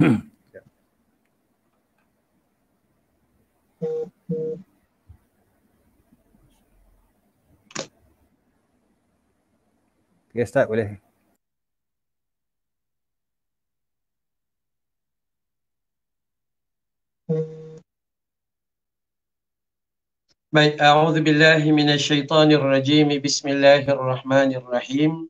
yeah. Yes, that will. Baik, a'udzu billahi minasy syaithanir rajim. Bismillahirrahmanirrahim.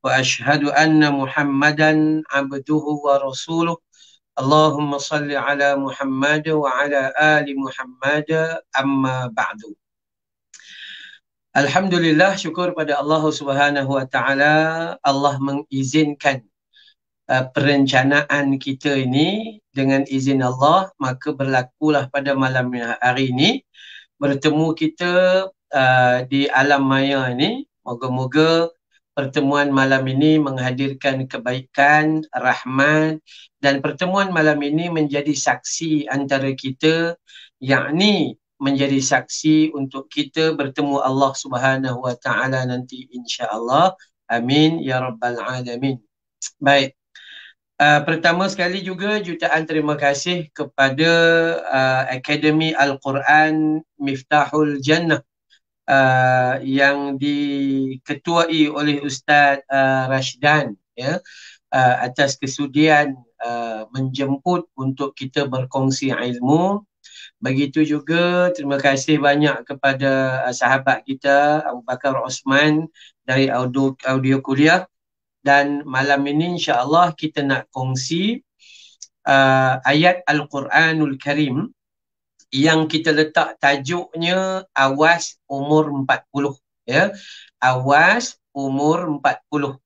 Wa ashhadu وأشهد Muhammadan abduhu wa rasuluh. Allahumma صل ala محمد wa ala ali أما بعد الحمد Alhamdulillah. Syukur pada Allah Subhanahu wa Taala. Allah mengizinkan Uh, perencanaan kita ini dengan izin Allah maka berlakulah pada malam hari ini bertemu kita uh, di alam maya ini moga-moga pertemuan malam ini menghadirkan kebaikan, rahmat dan pertemuan malam ini menjadi saksi antara kita yakni menjadi saksi untuk kita bertemu Allah Subhanahu wa taala nanti insya-Allah. Amin ya rabbal alamin. Baik. Uh, pertama sekali juga jutaan terima kasih kepada uh, Akademi Al-Quran Miftahul Jannah uh, yang diketuai oleh Ustaz uh, Rashidan ya uh, atas kesudian uh, menjemput untuk kita berkongsi ilmu begitu juga terima kasih banyak kepada uh, sahabat kita Abu Bakar Osman dari audio audio kuliah dan malam ini insyaallah kita nak kongsi uh, ayat al-Quranul Karim yang kita letak tajuknya awas umur 40 ya awas umur 40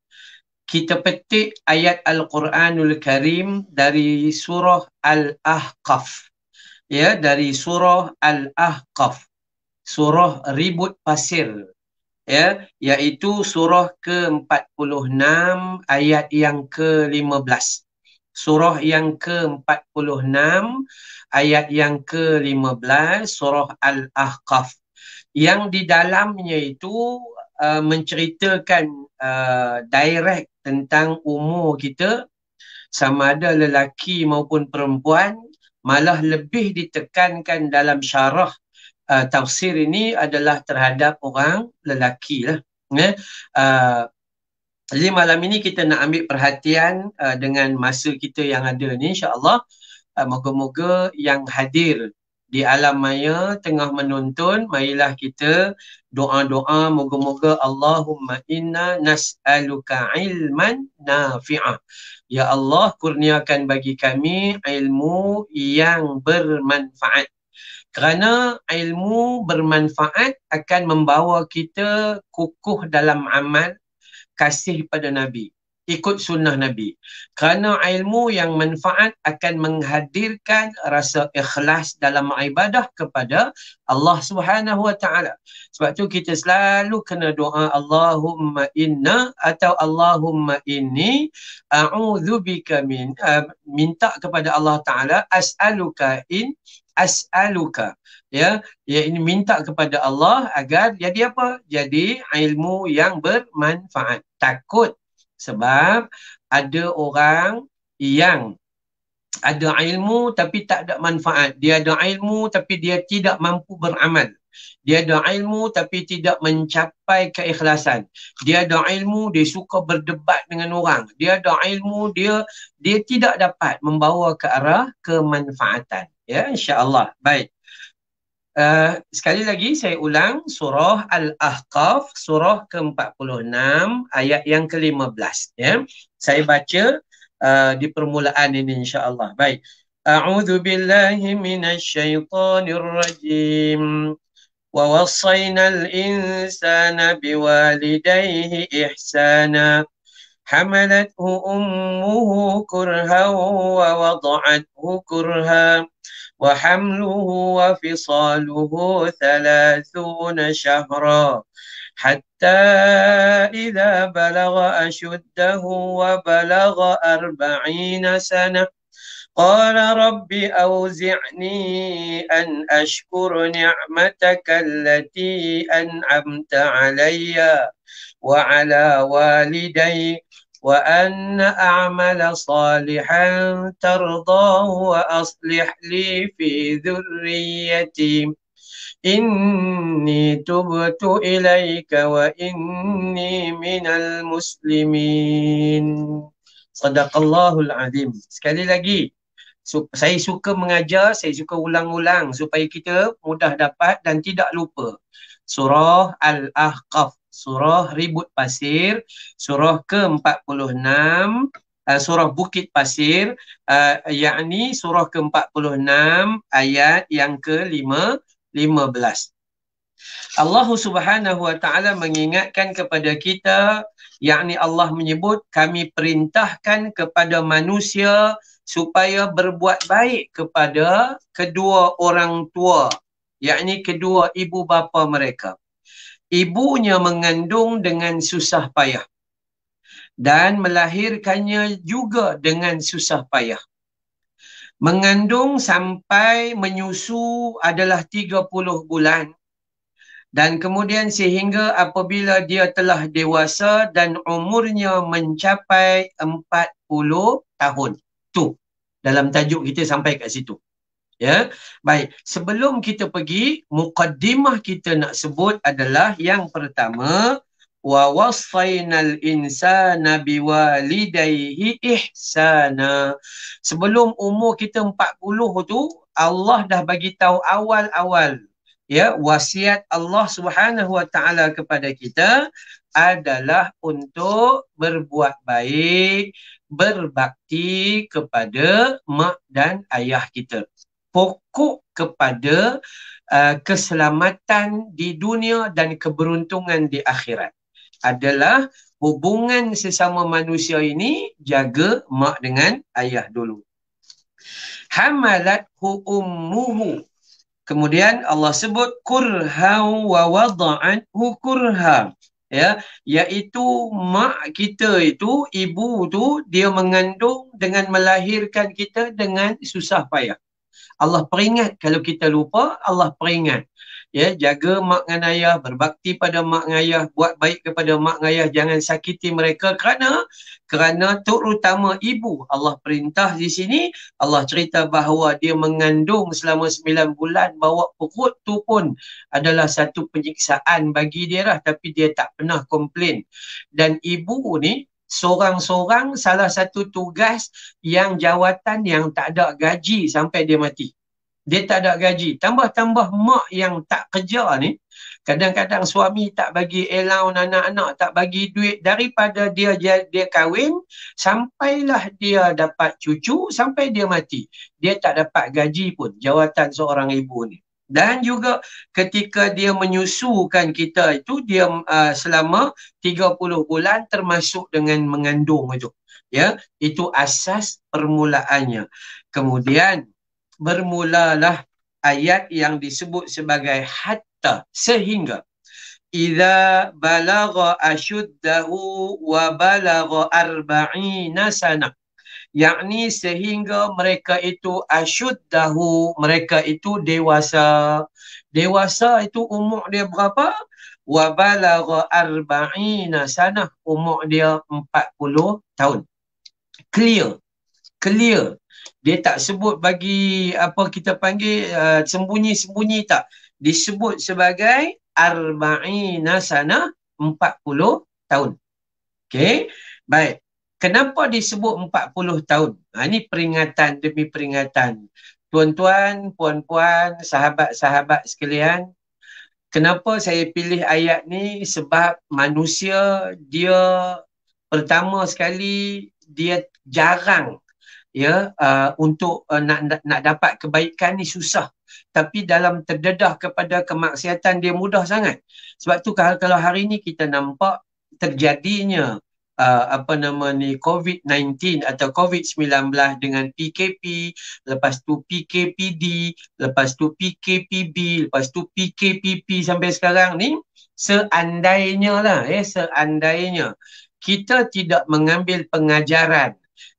kita petik ayat al-Quranul Karim dari surah al-Ahqaf ya dari surah al-Ahqaf surah ribut pasir ya iaitu surah ke-46 ayat yang ke-15 surah yang ke-46 ayat yang ke-15 surah al-ahqaf yang di dalamnya itu uh, menceritakan uh, direct tentang umur kita sama ada lelaki maupun perempuan malah lebih ditekankan dalam syarah uh, tafsir ini adalah terhadap orang lelaki lah. Ya. Uh, jadi malam ini kita nak ambil perhatian uh, dengan masa kita yang ada ni insyaAllah uh, moga-moga yang hadir di alam maya tengah menonton marilah kita doa-doa moga-moga Allahumma inna nas'aluka ilman nafi'ah Ya Allah kurniakan bagi kami ilmu yang bermanfaat kerana ilmu bermanfaat akan membawa kita kukuh dalam amal kasih pada Nabi. Ikut sunnah Nabi. Kerana ilmu yang manfaat akan menghadirkan rasa ikhlas dalam ibadah kepada Allah Subhanahu Wa Taala. Sebab tu kita selalu kena doa Allahumma inna atau Allahumma inni a'udzubika min uh, minta kepada Allah Taala as'aluka in as'aluka ya ya ini minta kepada Allah agar jadi apa jadi ilmu yang bermanfaat takut sebab ada orang yang ada ilmu tapi tak ada manfaat dia ada ilmu tapi dia tidak mampu beramal dia ada ilmu tapi tidak mencapai keikhlasan. Dia ada ilmu dia suka berdebat dengan orang. Dia ada ilmu dia dia tidak dapat membawa ke arah kemanfaatan ya insyaallah baik uh, sekali lagi saya ulang surah al-ahqaf surah ke-46 ayat yang ke-15 ya saya baca uh, di permulaan ini insyaallah baik a'udzu billahi minasy syaithanir rajim ووصينا الانسان بوالديه احسانا حملته أمه كرها ووضعته كرها وحمله وفصاله ثلاثون شهرا حتى إذا بلغ أشده وبلغ أربعين سنة قال رب أوزعني أن أشكر نعمتك التي أنعمت عليّ وعلى والدي وأن أعمل صالحا ترضاه وأصلح لي في ذريتي إني تبت إليك وإني من المسلمين صدق الله العظيم sekali lagi so, saya suka mengajar saya suka ulang-ulang supaya kita mudah dapat dan tidak lupa surah al-ahqaf surah ribut pasir surah ke-46 uh, surah bukit pasir uh, yakni surah ke-46 ayat yang ke-5 15 Allah Subhanahu wa taala mengingatkan kepada kita yakni Allah menyebut kami perintahkan kepada manusia supaya berbuat baik kepada kedua orang tua yakni kedua ibu bapa mereka ibunya mengandung dengan susah payah dan melahirkannya juga dengan susah payah mengandung sampai menyusu adalah 30 bulan dan kemudian sehingga apabila dia telah dewasa dan umurnya mencapai 40 tahun tu dalam tajuk kita sampai kat situ ya baik sebelum kita pergi mukaddimah kita nak sebut adalah yang pertama wa wasainal insana biwalidayhi ihsana sebelum umur kita 40 tu Allah dah bagi tahu awal-awal ya wasiat Allah Subhanahu wa taala kepada kita adalah untuk berbuat baik berbakti kepada mak dan ayah kita pokok kepada uh, keselamatan di dunia dan keberuntungan di akhirat adalah hubungan sesama manusia ini jaga mak dengan ayah dulu hamalat hu ummuhu kemudian Allah sebut kurha wa wada'an hu kurha ya iaitu mak kita itu ibu tu dia mengandung dengan melahirkan kita dengan susah payah Allah peringat kalau kita lupa, Allah peringat. Ya, jaga mak dan ayah, berbakti pada mak dan ayah, buat baik kepada mak dan ayah, jangan sakiti mereka kerana kerana terutama ibu. Allah perintah di sini, Allah cerita bahawa dia mengandung selama 9 bulan bawa perut tu pun adalah satu penyiksaan bagi dia lah tapi dia tak pernah komplain. Dan ibu ni seorang-seorang salah satu tugas yang jawatan yang tak ada gaji sampai dia mati. Dia tak ada gaji. Tambah-tambah mak yang tak kerja ni, kadang-kadang suami tak bagi allowance anak-anak, tak bagi duit daripada dia dia kahwin sampailah dia dapat cucu sampai dia mati. Dia tak dapat gaji pun jawatan seorang ibu ni dan juga ketika dia menyusukan kita itu dia uh, selama 30 bulan termasuk dengan mengandung itu ya itu asas permulaannya kemudian bermulalah ayat yang disebut sebagai hatta sehingga idza balagha ashuddahu wa balagha arba'ina sanah yakni sehingga mereka itu asyuddahu mereka itu dewasa dewasa itu umur dia berapa wa balagha arba'ina sanah umur dia 40 tahun clear clear dia tak sebut bagi apa kita panggil uh, sembunyi-sembunyi uh, tak disebut sebagai arba'ina sanah 40 tahun okey baik Kenapa disebut 40 tahun? Ha, ini peringatan demi peringatan. Tuan-tuan, puan-puan, sahabat-sahabat sekalian, kenapa saya pilih ayat ni? Sebab manusia dia pertama sekali dia jarang ya uh, untuk uh, nak, nak nak dapat kebaikan ni susah tapi dalam terdedah kepada kemaksiatan dia mudah sangat sebab tu kalau hari ni kita nampak terjadinya uh, apa nama ni COVID-19 atau COVID-19 dengan PKP, lepas tu PKPD, lepas tu PKPB, lepas tu PKPP sampai sekarang ni seandainya lah eh seandainya kita tidak mengambil pengajaran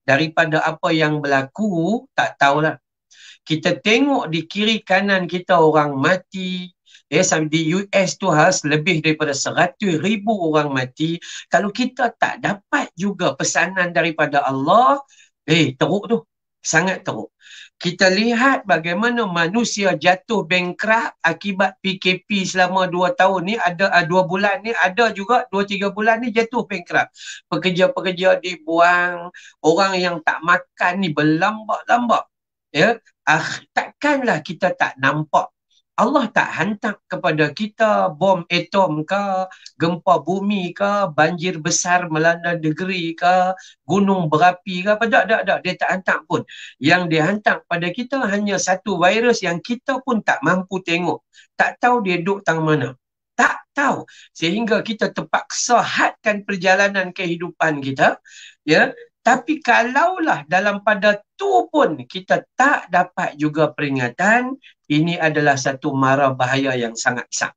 daripada apa yang berlaku tak tahulah kita tengok di kiri kanan kita orang mati, ya yes, di US tu has lebih daripada 100 ribu orang mati kalau kita tak dapat juga pesanan daripada Allah eh teruk tu sangat teruk kita lihat bagaimana manusia jatuh bankrupt akibat PKP selama 2 tahun ni ada 2 ah, bulan ni ada juga 2 3 bulan ni jatuh bankrupt pekerja-pekerja dibuang orang yang tak makan ni berlambak-lambak ya ah, takkanlah kita tak nampak Allah tak hantar kepada kita bom atom ke, gempa bumi ke, banjir besar melanda negeri ke, gunung berapi ke, apa tak, tak, tak, dia tak hantar pun. Yang dia hantar pada kita hanya satu virus yang kita pun tak mampu tengok. Tak tahu dia duduk tang mana. Tak tahu. Sehingga kita terpaksa hadkan perjalanan kehidupan kita. Ya, tapi kalaulah dalam pada tu pun kita tak dapat juga peringatan, ini adalah satu mara bahaya yang sangat besar.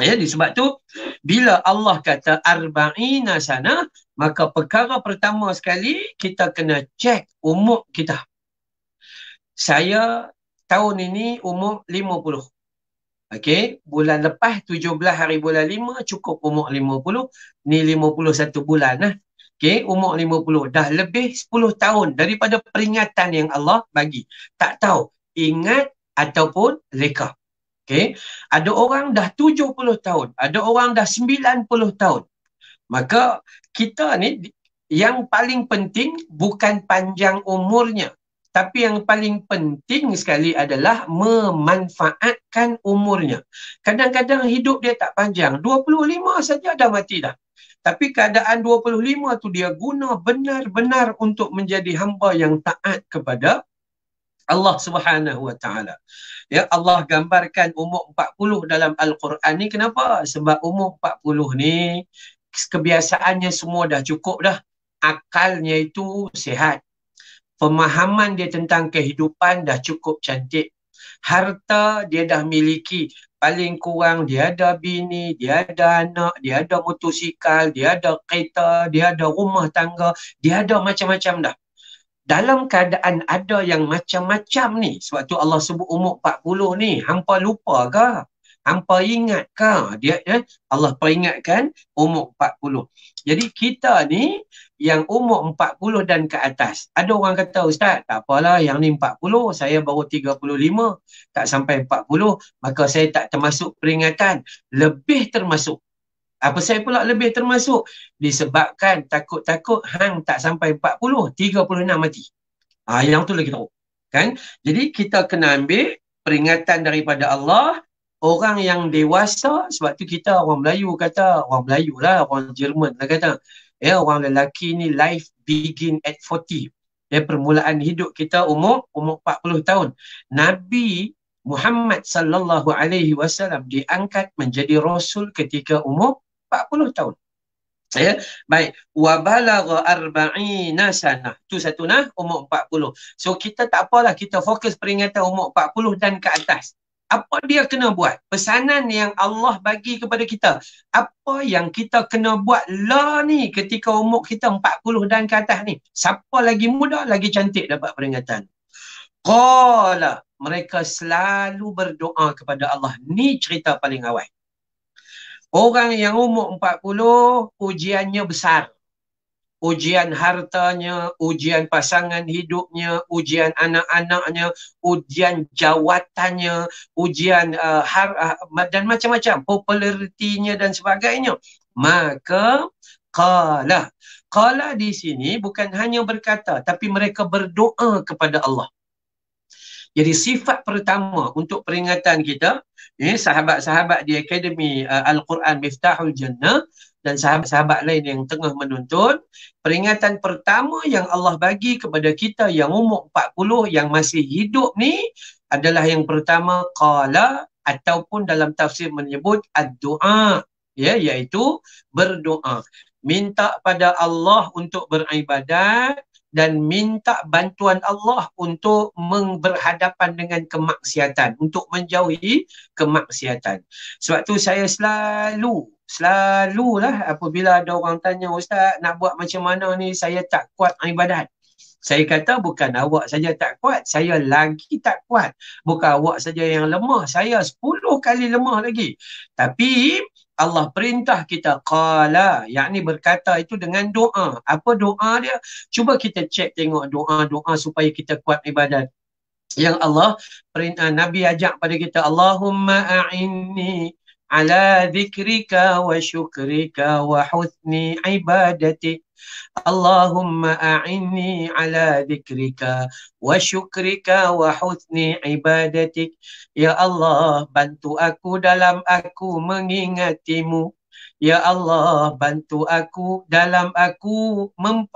Jadi ya, sebab tu bila Allah kata arba'ina sana, maka perkara pertama sekali kita kena cek umur kita. Saya tahun ini umur lima puluh. Okay, bulan lepas tujuh 17 hari bulan lima cukup umur lima 50. Ni satu bulan lah. Okay, umur 50. Dah lebih 10 tahun daripada peringatan yang Allah bagi. Tak tahu. Ingat ataupun reka. Okay. Ada orang dah 70 tahun. Ada orang dah 90 tahun. Maka kita ni yang paling penting bukan panjang umurnya tapi yang paling penting sekali adalah memanfaatkan umurnya. Kadang-kadang hidup dia tak panjang. 25 saja dah mati dah. Tapi keadaan 25 tu dia guna benar-benar untuk menjadi hamba yang taat kepada Allah Subhanahu Wa Taala. Ya Allah gambarkan umur 40 dalam Al-Quran ni kenapa? Sebab umur 40 ni kebiasaannya semua dah cukup dah. Akalnya itu sihat pemahaman dia tentang kehidupan dah cukup cantik. Harta dia dah miliki. Paling kurang dia ada bini, dia ada anak, dia ada motosikal, dia ada kereta, dia ada rumah tangga, dia ada macam-macam dah. Dalam keadaan ada yang macam-macam ni, sebab tu Allah sebut umur 40 ni, hampa lupa Hampa ingatkah dia ya? Allah peringatkan umur 40. Jadi kita ni yang umur 40 dan ke atas. Ada orang kata ustaz, tak apalah yang ni 40, saya baru 35, tak sampai 40, maka saya tak termasuk peringatan. Lebih termasuk. Apa saya pula lebih termasuk? Disebabkan takut-takut hang tak sampai 40, 36 mati. Ah ha, yang tu lagi teruk. Kan? Jadi kita kena ambil peringatan daripada Allah orang yang dewasa sebab tu kita orang Melayu kata orang Melayu lah orang Jerman lah kata ya orang lelaki ni life begin at 40 ya eh, permulaan hidup kita umur umur 40 tahun Nabi Muhammad sallallahu alaihi wasallam diangkat menjadi rasul ketika umur 40 tahun Ya, baik. Wa balagha arba'ina sana. Tu satu nah, umur 40. So kita tak apalah kita fokus peringatan umur 40 dan ke atas apa dia kena buat? Pesanan yang Allah bagi kepada kita. Apa yang kita kena buat lah ni ketika umur kita 40 dan ke atas ni. Siapa lagi muda, lagi cantik dapat peringatan. Qala. Mereka selalu berdoa kepada Allah. Ni cerita paling awal. Orang yang umur 40, ujiannya besar ujian hartanya, ujian pasangan hidupnya, ujian anak-anaknya, ujian jawatannya, ujian uh, har- uh, dan macam-macam popularitinya dan sebagainya. Maka kalah. Kalah di sini bukan hanya berkata tapi mereka berdoa kepada Allah. Jadi sifat pertama untuk peringatan kita eh, sahabat-sahabat di Akademi uh, Al-Quran Miftahul Jannah dan sahabat-sahabat lain yang tengah menonton, peringatan pertama yang Allah bagi kepada kita yang umur 40 yang masih hidup ni adalah yang pertama qala ataupun dalam tafsir menyebut ad-du'a ya iaitu berdoa minta pada Allah untuk beribadat dan minta bantuan Allah untuk berhadapan dengan kemaksiatan untuk menjauhi kemaksiatan sebab tu saya selalu selalulah apabila ada orang tanya ustaz nak buat macam mana ni saya tak kuat ibadat saya kata bukan awak saja tak kuat, saya lagi tak kuat. Bukan awak saja yang lemah, saya 10 kali lemah lagi. Tapi Allah perintah kita qala yakni berkata itu dengan doa apa doa dia cuba kita cek tengok doa-doa supaya kita kuat ibadat yang Allah perintah Nabi ajak pada kita Allahumma a'inni على ذكرك وشكرك وحسن عبادتك اللهم اعني على ذكرك وشكرك وحسن عبادتك يا الله bantu aku dalam aku mengingatimu Ya Allah bantu aku dalam aku mem,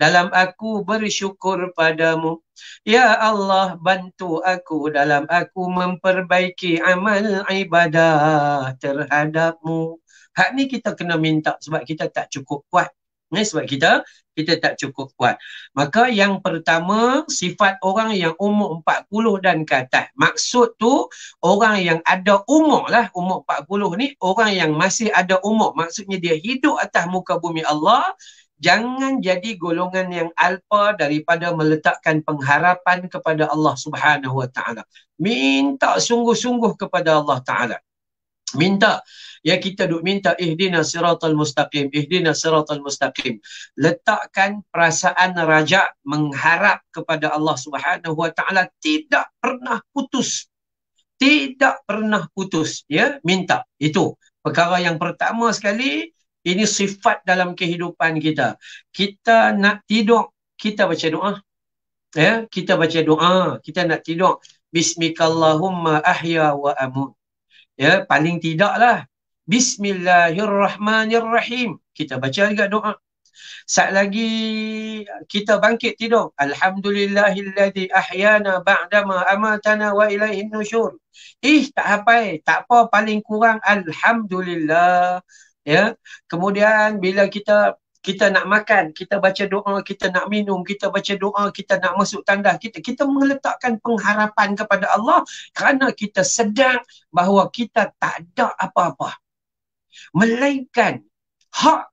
dalam aku bersyukur padamu. Ya Allah bantu aku dalam aku memperbaiki amal ibadah terhadapmu. Hak ni kita kena minta sebab kita tak cukup kuat. Ini eh, sebab kita kita tak cukup kuat. Maka yang pertama sifat orang yang umur 40 dan ke atas. Maksud tu orang yang ada umur lah. Umur 40 ni orang yang masih ada umur. Maksudnya dia hidup atas muka bumi Allah. Jangan jadi golongan yang alpa daripada meletakkan pengharapan kepada Allah Subhanahu Wa Taala. Minta sungguh-sungguh kepada Allah Taala minta ya kita duk minta ihdina eh, siratal mustaqim ihdina eh, siratal mustaqim letakkan perasaan raja mengharap kepada Allah Subhanahu wa taala tidak pernah putus tidak pernah putus ya minta itu perkara yang pertama sekali ini sifat dalam kehidupan kita kita nak tidur kita baca doa ya kita baca doa kita nak tidur bismikallahumma ahya wa amut ya paling tidaklah bismillahirrahmanirrahim kita baca juga doa saat lagi kita bangkit tidur alhamdulillahillazi ahyana ba'dama amatana wa ilaihi nusyur ih tak apa tak apa paling kurang alhamdulillah ya kemudian bila kita kita nak makan, kita baca doa, kita nak minum, kita baca doa, kita nak masuk tangga, kita kita meletakkan pengharapan kepada Allah kerana kita sedang bahawa kita tak ada apa-apa. Melainkan hak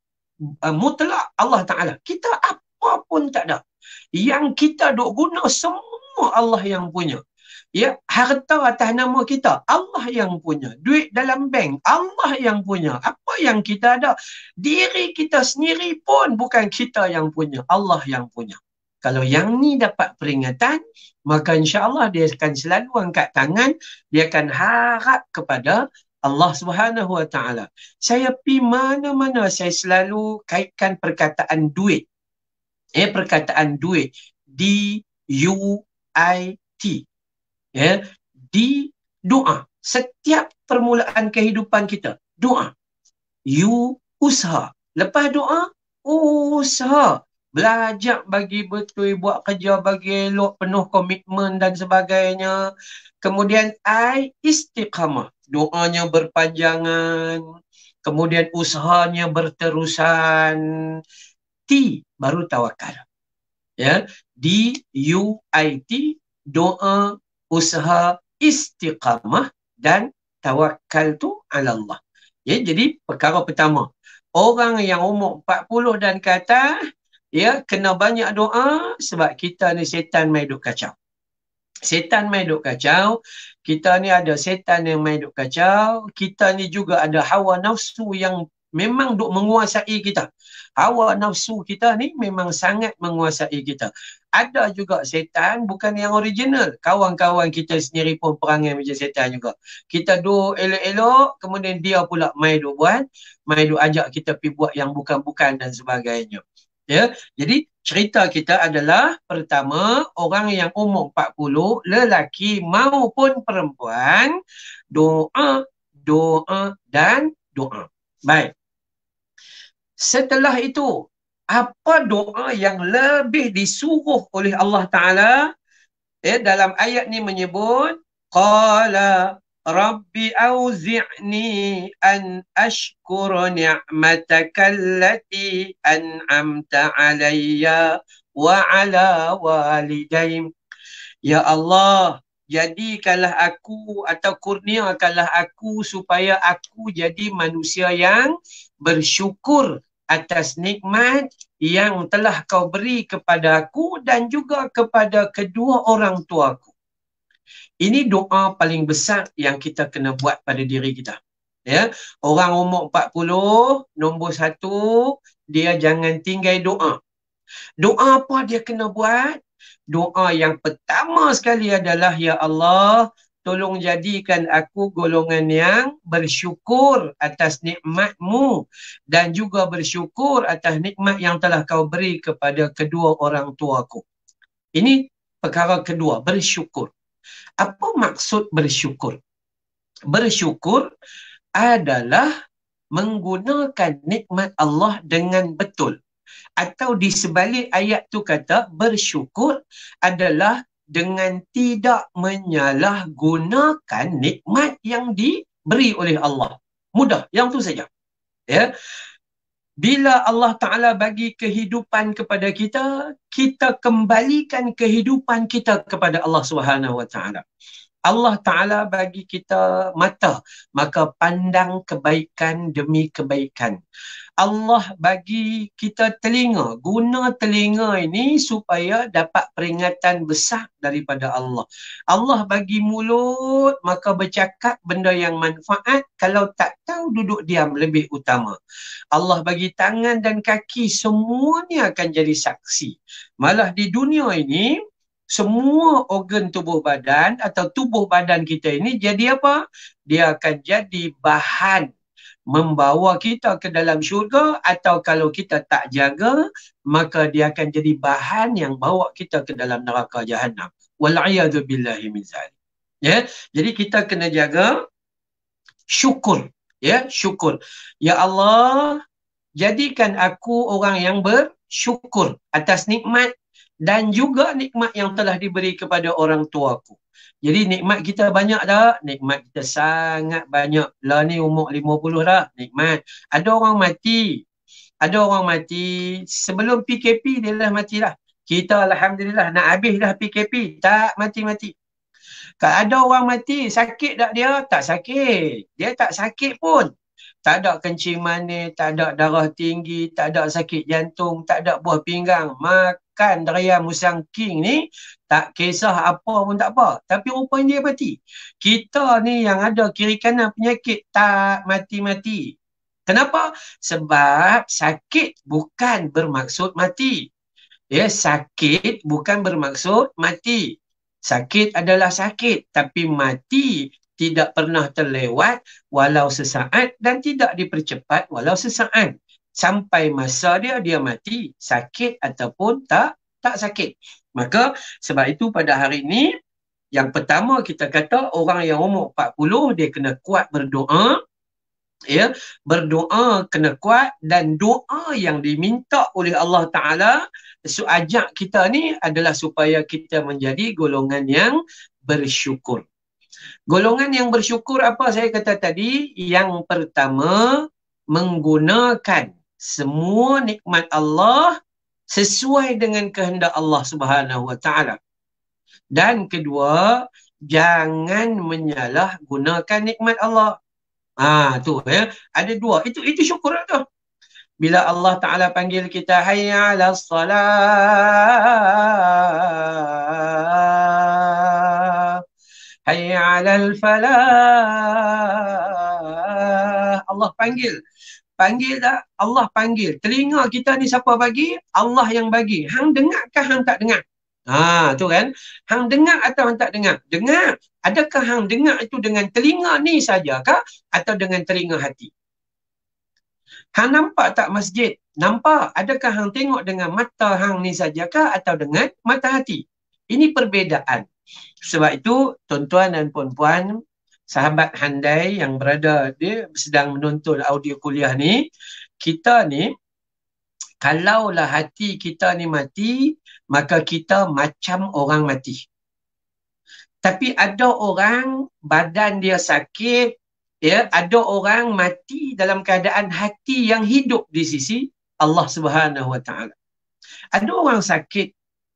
uh, mutlak Allah Taala. Kita apa pun tak ada. Yang kita dok guna semua Allah yang punya ya harta atas nama kita Allah yang punya duit dalam bank Allah yang punya apa yang kita ada diri kita sendiri pun bukan kita yang punya Allah yang punya kalau yang ni dapat peringatan maka insya Allah dia akan selalu angkat tangan dia akan harap kepada Allah Subhanahu Wa Taala saya pi mana-mana saya selalu kaitkan perkataan duit eh perkataan duit D U I T ya di doa setiap permulaan kehidupan kita doa you usha lepas doa usha belajar bagi betul buat kerja bagi elok penuh komitmen dan sebagainya kemudian i istiqamah doanya berpanjangan kemudian usahanya berterusan t baru tawakal ya d u i t doa usaha istiqamah dan tawakal tu ala Allah. Ya, jadi perkara pertama, orang yang umur 40 dan ke atas, ya, kena banyak doa sebab kita ni setan main duk kacau. Setan main duk kacau, kita ni ada setan yang main duk kacau, kita ni juga ada hawa nafsu yang memang duk menguasai kita. Hawa nafsu kita ni memang sangat menguasai kita. Ada juga setan bukan yang original. Kawan-kawan kita sendiri pun perangai macam setan juga. Kita do elok-elok kemudian dia pula mai do buat, mai do ajak kita pi buat yang bukan-bukan dan sebagainya. Ya. Jadi cerita kita adalah pertama orang yang umur 40 lelaki maupun perempuan doa doa dan doa. Baik. Setelah itu, apa doa yang lebih disuruh oleh Allah Ta'ala? Eh, dalam ayat ni menyebut, Qala Rabbi auzi'ni an ashkura ni'mataka allati an'amta alayya wa ala walidayim. Ya Allah, jadikanlah aku atau kurniakanlah aku supaya aku jadi manusia yang bersyukur atas nikmat yang telah kau beri kepada aku dan juga kepada kedua orang tuaku. Ini doa paling besar yang kita kena buat pada diri kita. Ya, orang umur 40 nombor satu dia jangan tinggai doa. Doa apa dia kena buat? Doa yang pertama sekali adalah ya Allah, tolong jadikan aku golongan yang bersyukur atas nikmatmu dan juga bersyukur atas nikmat yang telah kau beri kepada kedua orang tuaku. Ini perkara kedua, bersyukur. Apa maksud bersyukur? Bersyukur adalah menggunakan nikmat Allah dengan betul. Atau di sebalik ayat tu kata bersyukur adalah dengan tidak menyalahgunakan nikmat yang diberi oleh Allah. Mudah, yang tu saja. Ya. Bila Allah Taala bagi kehidupan kepada kita, kita kembalikan kehidupan kita kepada Allah Subhanahu Wa Allah Ta'ala bagi kita mata, maka pandang kebaikan demi kebaikan. Allah bagi kita telinga, guna telinga ini supaya dapat peringatan besar daripada Allah. Allah bagi mulut, maka bercakap benda yang manfaat kalau tak tahu duduk diam lebih utama. Allah bagi tangan dan kaki, semuanya akan jadi saksi. Malah di dunia ini, semua organ tubuh badan atau tubuh badan kita ini jadi apa? Dia akan jadi bahan membawa kita ke dalam syurga atau kalau kita tak jaga maka dia akan jadi bahan yang bawa kita ke dalam neraka jahanam. Wal'iyadu billahi min zalim. Ya, jadi kita kena jaga syukur. Ya, syukur. Ya Allah, jadikan aku orang yang bersyukur atas nikmat dan juga nikmat yang telah diberi kepada orang tuaku. Jadi nikmat kita banyak dah, nikmat kita sangat banyak. Lah ni umur puluh dah, nikmat. Ada orang mati, ada orang mati sebelum PKP dia dah mati dah. Kita Alhamdulillah nak habis dah PKP, tak mati-mati. Kalau ada orang mati, sakit tak dia? Tak sakit. Dia tak sakit pun. Tak ada kencing manis, tak ada darah tinggi, tak ada sakit jantung, tak ada buah pinggang. Mak Khan Raya Musang King ni tak kisah apa pun tak apa. Tapi rupanya dia mati. Kita ni yang ada kiri kanan penyakit tak mati-mati. Kenapa? Sebab sakit bukan bermaksud mati. Ya, sakit bukan bermaksud mati. Sakit adalah sakit tapi mati tidak pernah terlewat walau sesaat dan tidak dipercepat walau sesaat sampai masa dia dia mati sakit ataupun tak tak sakit maka sebab itu pada hari ini yang pertama kita kata orang yang umur 40 dia kena kuat berdoa ya berdoa kena kuat dan doa yang diminta oleh Allah taala suajak kita ni adalah supaya kita menjadi golongan yang bersyukur golongan yang bersyukur apa saya kata tadi yang pertama menggunakan semua nikmat Allah sesuai dengan kehendak Allah Subhanahu wa taala. Dan kedua, jangan menyalah gunakan nikmat Allah. Ah ha, tu ya, ada dua. Itu itu syukur tu. Bila Allah Taala panggil kita hayya ala salah. Hayya ala al-falah. Allah panggil panggil tak? Allah panggil. Telinga kita ni siapa bagi? Allah yang bagi. Hang dengarkah hang tak dengar? Ha, tu kan? Hang dengar atau hang tak dengar? Dengar. Adakah hang dengar itu dengan telinga ni sajakah atau dengan telinga hati? Hang nampak tak masjid? Nampak. Adakah hang tengok dengan mata hang ni sajakah atau dengan mata hati? Ini perbezaan. Sebab itu tuan-tuan dan puan-puan sahabat handai yang berada di sedang menonton audio kuliah ni kita ni kalaulah hati kita ni mati maka kita macam orang mati tapi ada orang badan dia sakit ya ada orang mati dalam keadaan hati yang hidup di sisi Allah Subhanahu Wa Taala ada orang sakit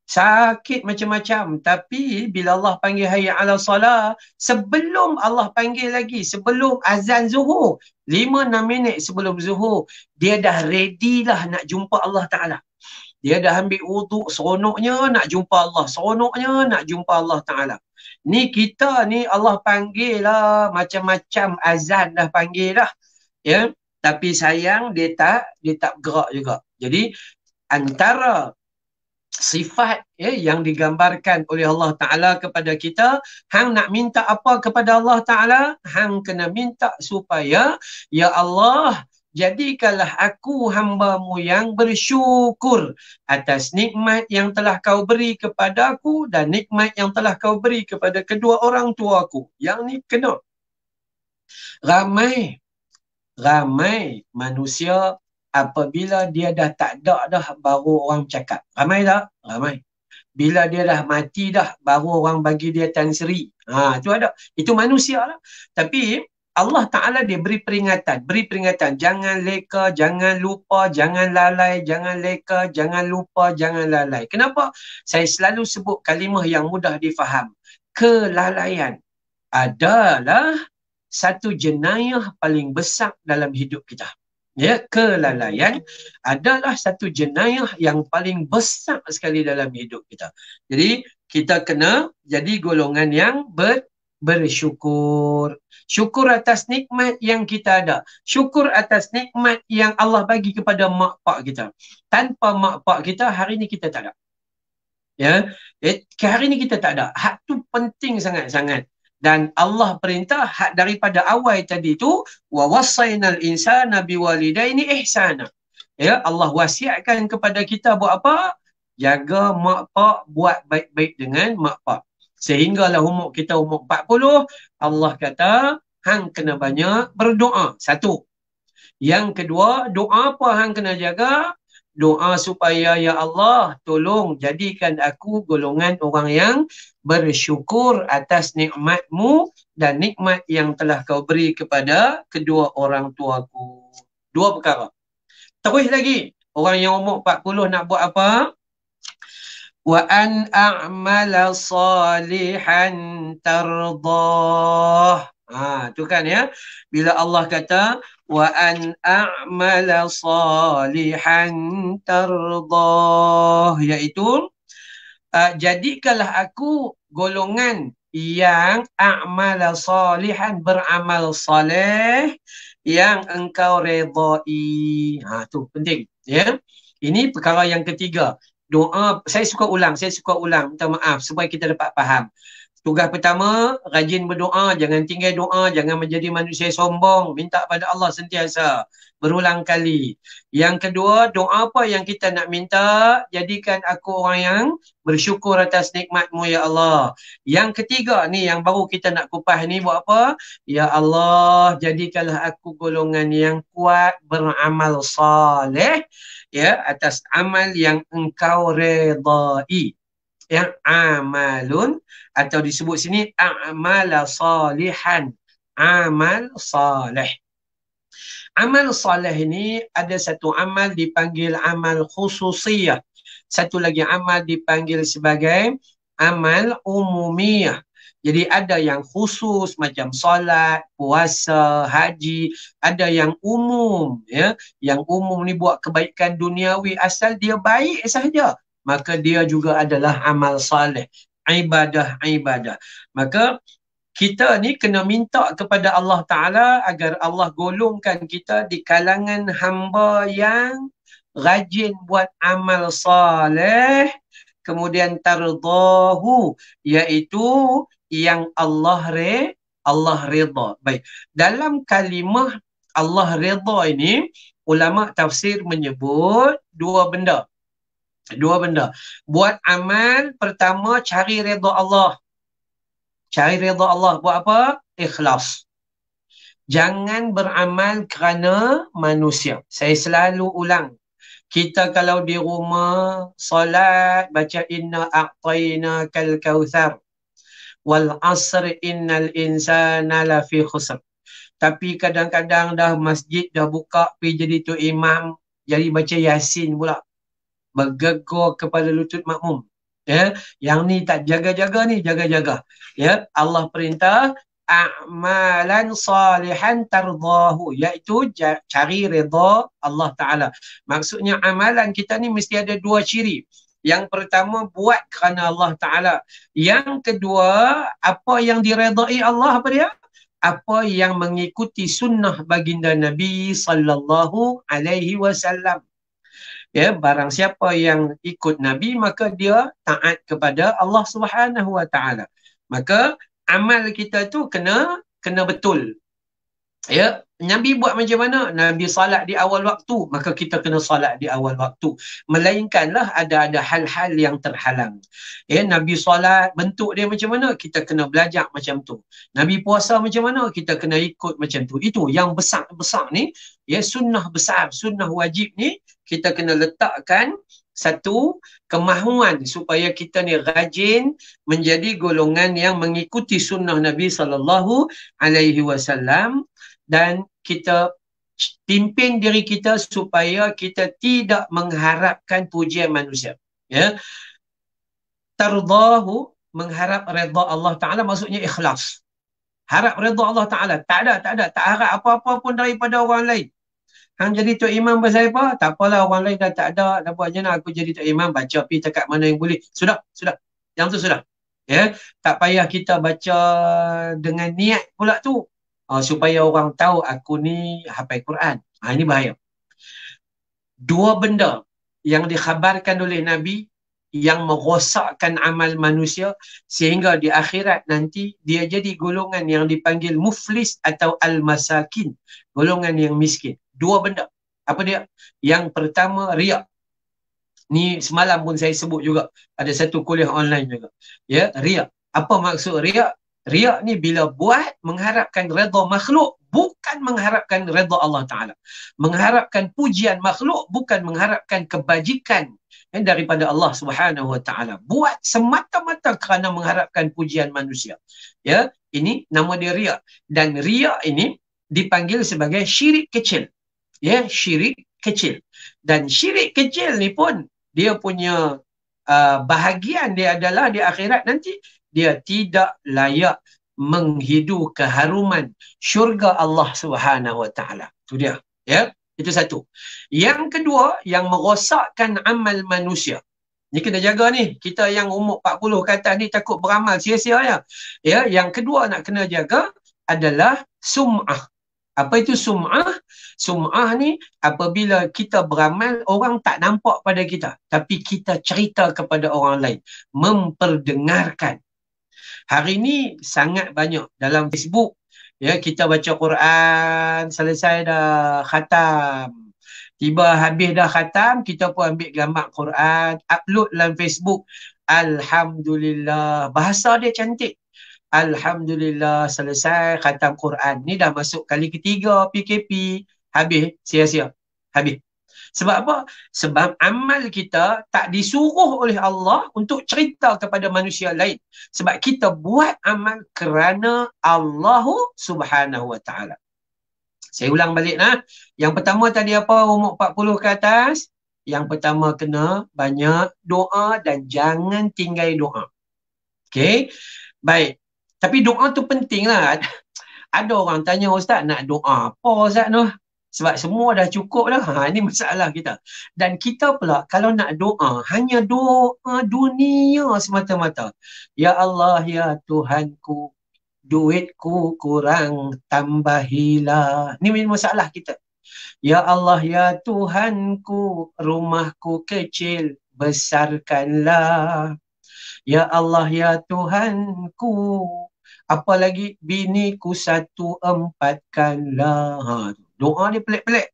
sakit macam-macam tapi bila Allah panggil hayya ala salah sebelum Allah panggil lagi sebelum azan zuhur lima enam minit sebelum zuhur dia dah ready lah nak jumpa Allah taala dia dah ambil wuduk seronoknya nak jumpa Allah seronoknya nak jumpa Allah taala ni kita ni Allah panggil lah macam-macam azan dah panggil lah ya tapi sayang dia tak dia tak gerak juga jadi antara sifat eh, yang digambarkan oleh Allah Ta'ala kepada kita hang nak minta apa kepada Allah Ta'ala hang kena minta supaya Ya Allah jadikanlah aku hambamu yang bersyukur atas nikmat yang telah kau beri kepada aku dan nikmat yang telah kau beri kepada kedua orang tuaku yang ni kena ramai ramai manusia apabila dia dah tak ada dah baru orang cakap. Ramai tak? Ramai. Bila dia dah mati dah baru orang bagi dia tansri. Ha, itu ada. Itu manusia lah. Tapi Allah Ta'ala dia beri peringatan. Beri peringatan. Jangan leka, jangan lupa, jangan lalai, jangan leka, jangan lupa, jangan lalai. Kenapa? Saya selalu sebut kalimah yang mudah difaham. Kelalaian adalah satu jenayah paling besar dalam hidup kita ya kelalaian adalah satu jenayah yang paling besar sekali dalam hidup kita jadi kita kena jadi golongan yang ber bersyukur syukur atas nikmat yang kita ada syukur atas nikmat yang Allah bagi kepada mak pak kita tanpa mak pak kita hari ini kita tak ada ya eh, hari ini kita tak ada hak tu penting sangat-sangat dan Allah perintah hak daripada awal tadi tu wa wasainal insana biwalidaini ihsana ya Allah wasiatkan kepada kita buat apa jaga mak pak buat baik-baik dengan mak pak sehinggalah umur kita umur 40 Allah kata hang kena banyak berdoa satu yang kedua doa apa hang kena jaga doa supaya ya Allah tolong jadikan aku golongan orang yang bersyukur atas nikmatmu dan nikmat yang telah kau beri kepada kedua orang tuaku. Dua perkara. Terus lagi, orang yang umur 40 nak buat apa? Wa an a'mala salihan tardah. Ah, ha, tu kan ya. Bila Allah kata, وأن أعمل salihan ترضاه yaitu uh, jadikanlah aku golongan yang amal salihan beramal saleh yang engkau redai. Ha tu penting ya. Yeah? Ini perkara yang ketiga. Doa saya suka ulang, saya suka ulang. Minta maaf supaya kita dapat faham. Tugas pertama, rajin berdoa, jangan tinggal doa, jangan menjadi manusia sombong, minta pada Allah sentiasa berulang kali. Yang kedua, doa apa yang kita nak minta, jadikan aku orang yang bersyukur atas nikmatmu ya Allah. Yang ketiga ni yang baru kita nak kupas ni buat apa? Ya Allah, jadikanlah aku golongan yang kuat beramal soleh ya atas amal yang engkau redai yang amalun atau disebut sini amal salihan amal salih amal salih ini ada satu amal dipanggil amal khususiyah satu lagi amal dipanggil sebagai amal umumiyah jadi ada yang khusus macam solat, puasa, haji, ada yang umum ya. Yang umum ni buat kebaikan duniawi asal dia baik sahaja maka dia juga adalah amal saleh ibadah ibadah maka kita ni kena minta kepada Allah taala agar Allah golongkan kita di kalangan hamba yang rajin buat amal saleh kemudian tardahu iaitu yang Allah re Allah redha baik dalam kalimah Allah redha ini ulama tafsir menyebut dua benda Dua benda. Buat amal pertama cari redha Allah. Cari redha Allah buat apa? Ikhlas. Jangan beramal kerana manusia. Saya selalu ulang. Kita kalau di rumah solat baca inna a'tayna kal kautsar wal asr innal insana lafi khusr. Tapi kadang-kadang dah masjid dah buka pergi jadi tu imam jadi baca yasin pula bergegur kepada lutut makmum ya yang ni tak jaga-jaga ni jaga-jaga ya Allah perintah a'malan salihan tardahu iaitu cari redha Allah taala maksudnya amalan kita ni mesti ada dua ciri yang pertama buat kerana Allah taala yang kedua apa yang diredai Allah apa dia apa yang mengikuti sunnah baginda Nabi sallallahu alaihi wasallam ya barang siapa yang ikut nabi maka dia taat kepada Allah Subhanahu wa taala maka amal kita tu kena kena betul ya Nabi buat macam mana? Nabi salat di awal waktu, maka kita kena salat di awal waktu. Melainkanlah ada-ada hal-hal yang terhalang. Ya, Nabi salat bentuk dia macam mana? Kita kena belajar macam tu. Nabi puasa macam mana? Kita kena ikut macam tu. Itu yang besar-besar ni, ya sunnah besar, sunnah wajib ni kita kena letakkan satu kemahuan supaya kita ni rajin menjadi golongan yang mengikuti sunnah Nabi sallallahu alaihi wasallam dan kita pimpin diri kita supaya kita tidak mengharapkan pujian manusia ya tardahu mengharap redha Allah taala maksudnya ikhlas harap redha Allah taala tak ada tak ada tak harap apa-apa pun daripada orang lain Hang jadi tu imam pasal apa? Tak apalah orang lain dah tak ada, dah buat jenah aku jadi tu imam baca pi dekat mana yang boleh. Sudah, sudah. Yang tu sudah. Ya, yeah? tak payah kita baca dengan niat pula tu uh, supaya orang tahu aku ni hafal Quran. Ha, ini bahaya. Dua benda yang dikhabarkan oleh Nabi yang merosakkan amal manusia sehingga di akhirat nanti dia jadi golongan yang dipanggil muflis atau al-masakin, golongan yang miskin. Dua benda. Apa dia? Yang pertama riak. Ni semalam pun saya sebut juga ada satu kuliah online juga. Ya, riak. Apa maksud riak? Riak ni bila buat mengharapkan redha makhluk bukan mengharapkan redha Allah Ta'ala. Mengharapkan pujian makhluk bukan mengharapkan kebajikan eh, daripada Allah Subhanahu Wa Ta'ala. Buat semata-mata kerana mengharapkan pujian manusia. Ya, ini nama dia riak. Dan riak ini dipanggil sebagai syirik kecil. Ya, syirik kecil. Dan syirik kecil ni pun dia punya uh, bahagian dia adalah di akhirat nanti dia tidak layak menghidu keharuman syurga Allah Subhanahu Wa Taala. Itu dia. Ya, itu satu. Yang kedua yang merosakkan amal manusia. Ni kena jaga ni. Kita yang umur 40 kata ni takut beramal sia-sia ya. Ya, yang kedua nak kena jaga adalah sum'ah. Apa itu sum'ah? Sum'ah ni apabila kita beramal, orang tak nampak pada kita. Tapi kita cerita kepada orang lain. Memperdengarkan. Hari ni sangat banyak dalam Facebook ya kita baca Quran selesai dah khatam. Tiba habis dah khatam kita pun ambil gambar Quran upload dalam Facebook. Alhamdulillah bahasa dia cantik. Alhamdulillah selesai khatam Quran. Ni dah masuk kali ketiga PKP. Habis sia-sia. Habis. Sebab apa? Sebab amal kita tak disuruh oleh Allah untuk cerita kepada manusia lain. Sebab kita buat amal kerana Allah Subhanahu Wa Taala. Saya ulang balik lah. Yang pertama tadi apa? Umur 40 ke atas. Yang pertama kena banyak doa dan jangan tinggai doa. Okay? Baik. Tapi doa tu penting lah. Ada orang tanya Ustaz nak doa apa Ustaz Nuh? Sebab semua dah cukup dah. Ha, ini masalah kita. Dan kita pula kalau nak doa, hanya doa dunia semata-mata. Ya Allah, Ya Tuhanku, duitku kurang tambahilah. Ini main masalah kita. Ya Allah, Ya Tuhanku, rumahku kecil, besarkanlah. Ya Allah, Ya Tuhanku, apa lagi biniku satu empatkanlah. Ha, Doa dia pelik-pelik.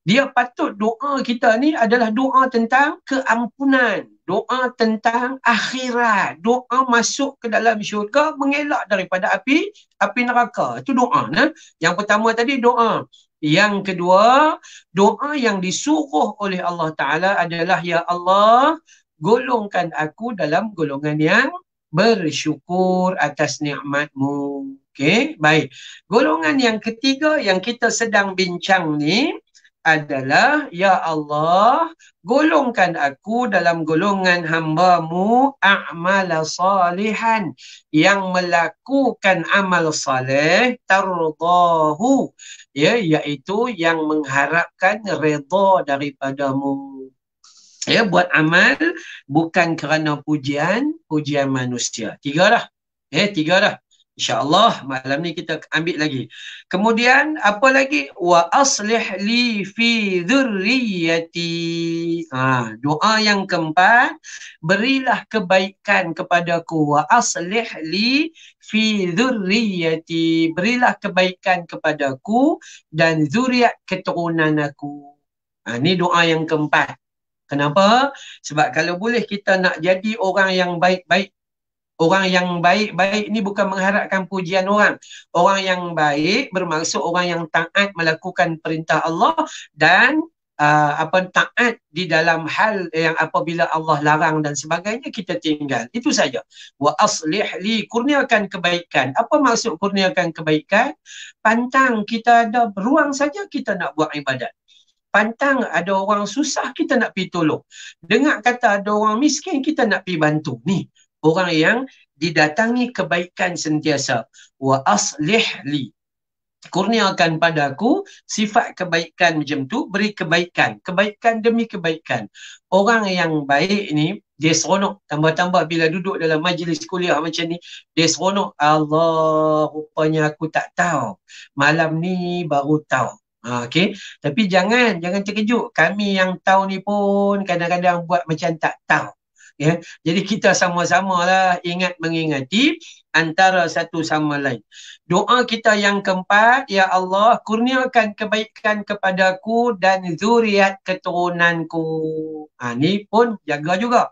Dia patut doa kita ni adalah doa tentang keampunan. Doa tentang akhirat. Doa masuk ke dalam syurga mengelak daripada api api neraka. Itu doa. Nah? Yang pertama tadi doa. Yang kedua, doa yang disuruh oleh Allah Ta'ala adalah Ya Allah, golongkan aku dalam golongan yang bersyukur atas ni'matmu. Okey, baik. Golongan yang ketiga yang kita sedang bincang ni adalah Ya Allah, golongkan aku dalam golongan hambamu a'mala salihan yang melakukan amal salih tarudahu ya, iaitu yang mengharapkan reda daripadamu ya, buat amal bukan kerana pujian pujian manusia tiga dah eh, tiga dah. InsyaAllah malam ni kita ambil lagi. Kemudian apa lagi? Wa aslih li fi dhurriyati. Ha, doa yang keempat. Berilah kebaikan kepada ku Wa aslih li fi dhurriyati. Berilah kebaikan kepada ku dan zuriat keturunan aku. Ha, ni doa yang keempat. Kenapa? Sebab kalau boleh kita nak jadi orang yang baik-baik Orang yang baik-baik ni bukan mengharapkan pujian orang. Orang yang baik bermaksud orang yang taat melakukan perintah Allah dan uh, apa taat di dalam hal yang apabila Allah larang dan sebagainya kita tinggal. Itu saja. Wa aslih li kurniakan kebaikan. Apa maksud kurniakan kebaikan? Pantang kita ada ruang saja kita nak buat ibadat. Pantang ada orang susah kita nak pergi tolong. Dengar kata ada orang miskin kita nak pergi bantu. Ni, orang yang didatangi kebaikan sentiasa wa aslih li kurniakan padaku sifat kebaikan macam tu beri kebaikan kebaikan demi kebaikan orang yang baik ni dia seronok tambah-tambah bila duduk dalam majlis kuliah macam ni dia seronok Allah rupanya aku tak tahu malam ni baru tahu Ha, okay. Tapi jangan, jangan terkejut. Kami yang tahu ni pun kadang-kadang buat macam tak tahu ya jadi kita sama sama lah ingat mengingati antara satu sama lain doa kita yang keempat ya Allah kurniakan kebaikan kepadaku dan zuriat keturunanku ha ni pun jaga juga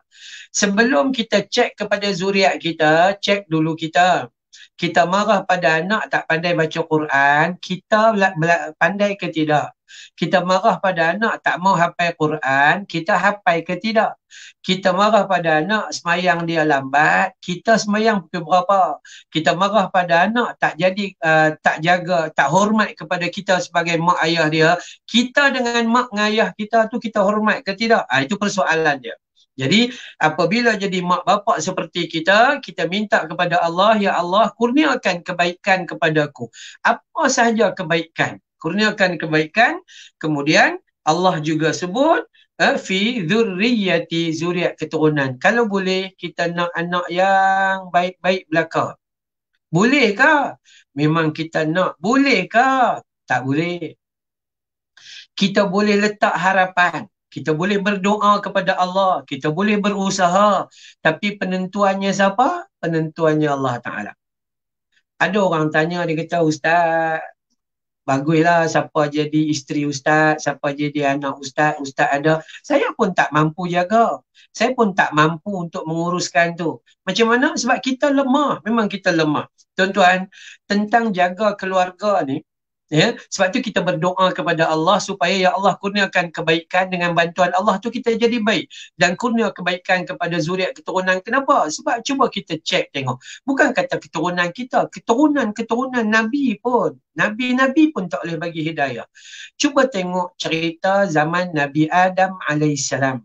sebelum kita cek kepada zuriat kita cek dulu kita kita marah pada anak tak pandai baca Quran kita pula pandai ke tidak kita marah pada anak tak mau hafal Quran, kita hafal ke tidak? Kita marah pada anak semayang dia lambat, kita semayang ke berapa? Kita marah pada anak tak jadi uh, tak jaga, tak hormat kepada kita sebagai mak ayah dia. Kita dengan mak ayah kita tu kita hormat ke tidak? Ha, itu persoalan dia. Jadi apabila jadi mak bapak seperti kita, kita minta kepada Allah, Ya Allah, kurniakan kebaikan kepada aku. Apa sahaja kebaikan kurniakan kebaikan kemudian Allah juga sebut eh, fi zurriyati zuriat keturunan kalau boleh kita nak anak yang baik-baik belaka boleh ke memang kita nak boleh ke tak boleh kita boleh letak harapan kita boleh berdoa kepada Allah kita boleh berusaha tapi penentuannya siapa penentuannya Allah taala ada orang tanya dia kata ustaz baguslah siapa jadi isteri ustaz, siapa jadi anak ustaz, ustaz ada. Saya pun tak mampu jaga. Saya pun tak mampu untuk menguruskan tu. Macam mana? Sebab kita lemah. Memang kita lemah. Tuan-tuan, tentang jaga keluarga ni, ya sebab tu kita berdoa kepada Allah supaya ya Allah kurniakan kebaikan dengan bantuan Allah tu kita jadi baik dan kurnia kebaikan kepada zuriat keturunan kenapa sebab cuba kita cek tengok bukan kata keturunan kita keturunan keturunan nabi pun nabi-nabi pun tak boleh bagi hidayah cuba tengok cerita zaman nabi Adam alaihissalam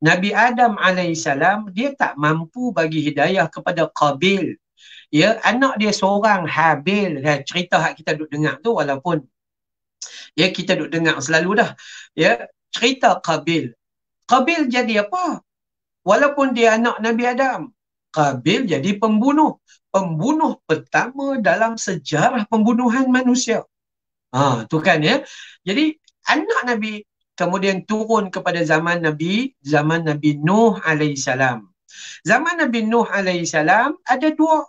Nabi Adam alaihissalam dia tak mampu bagi hidayah kepada Qabil ya anak dia seorang Habil ya, cerita hak kita duk dengar tu walaupun ya kita duk dengar selalu dah ya cerita Qabil Qabil jadi apa walaupun dia anak Nabi Adam Qabil jadi pembunuh pembunuh pertama dalam sejarah pembunuhan manusia ha tu kan ya jadi anak Nabi kemudian turun kepada zaman Nabi zaman Nabi Nuh alaihissalam Zaman Nabi Nuh alaihissalam ada dua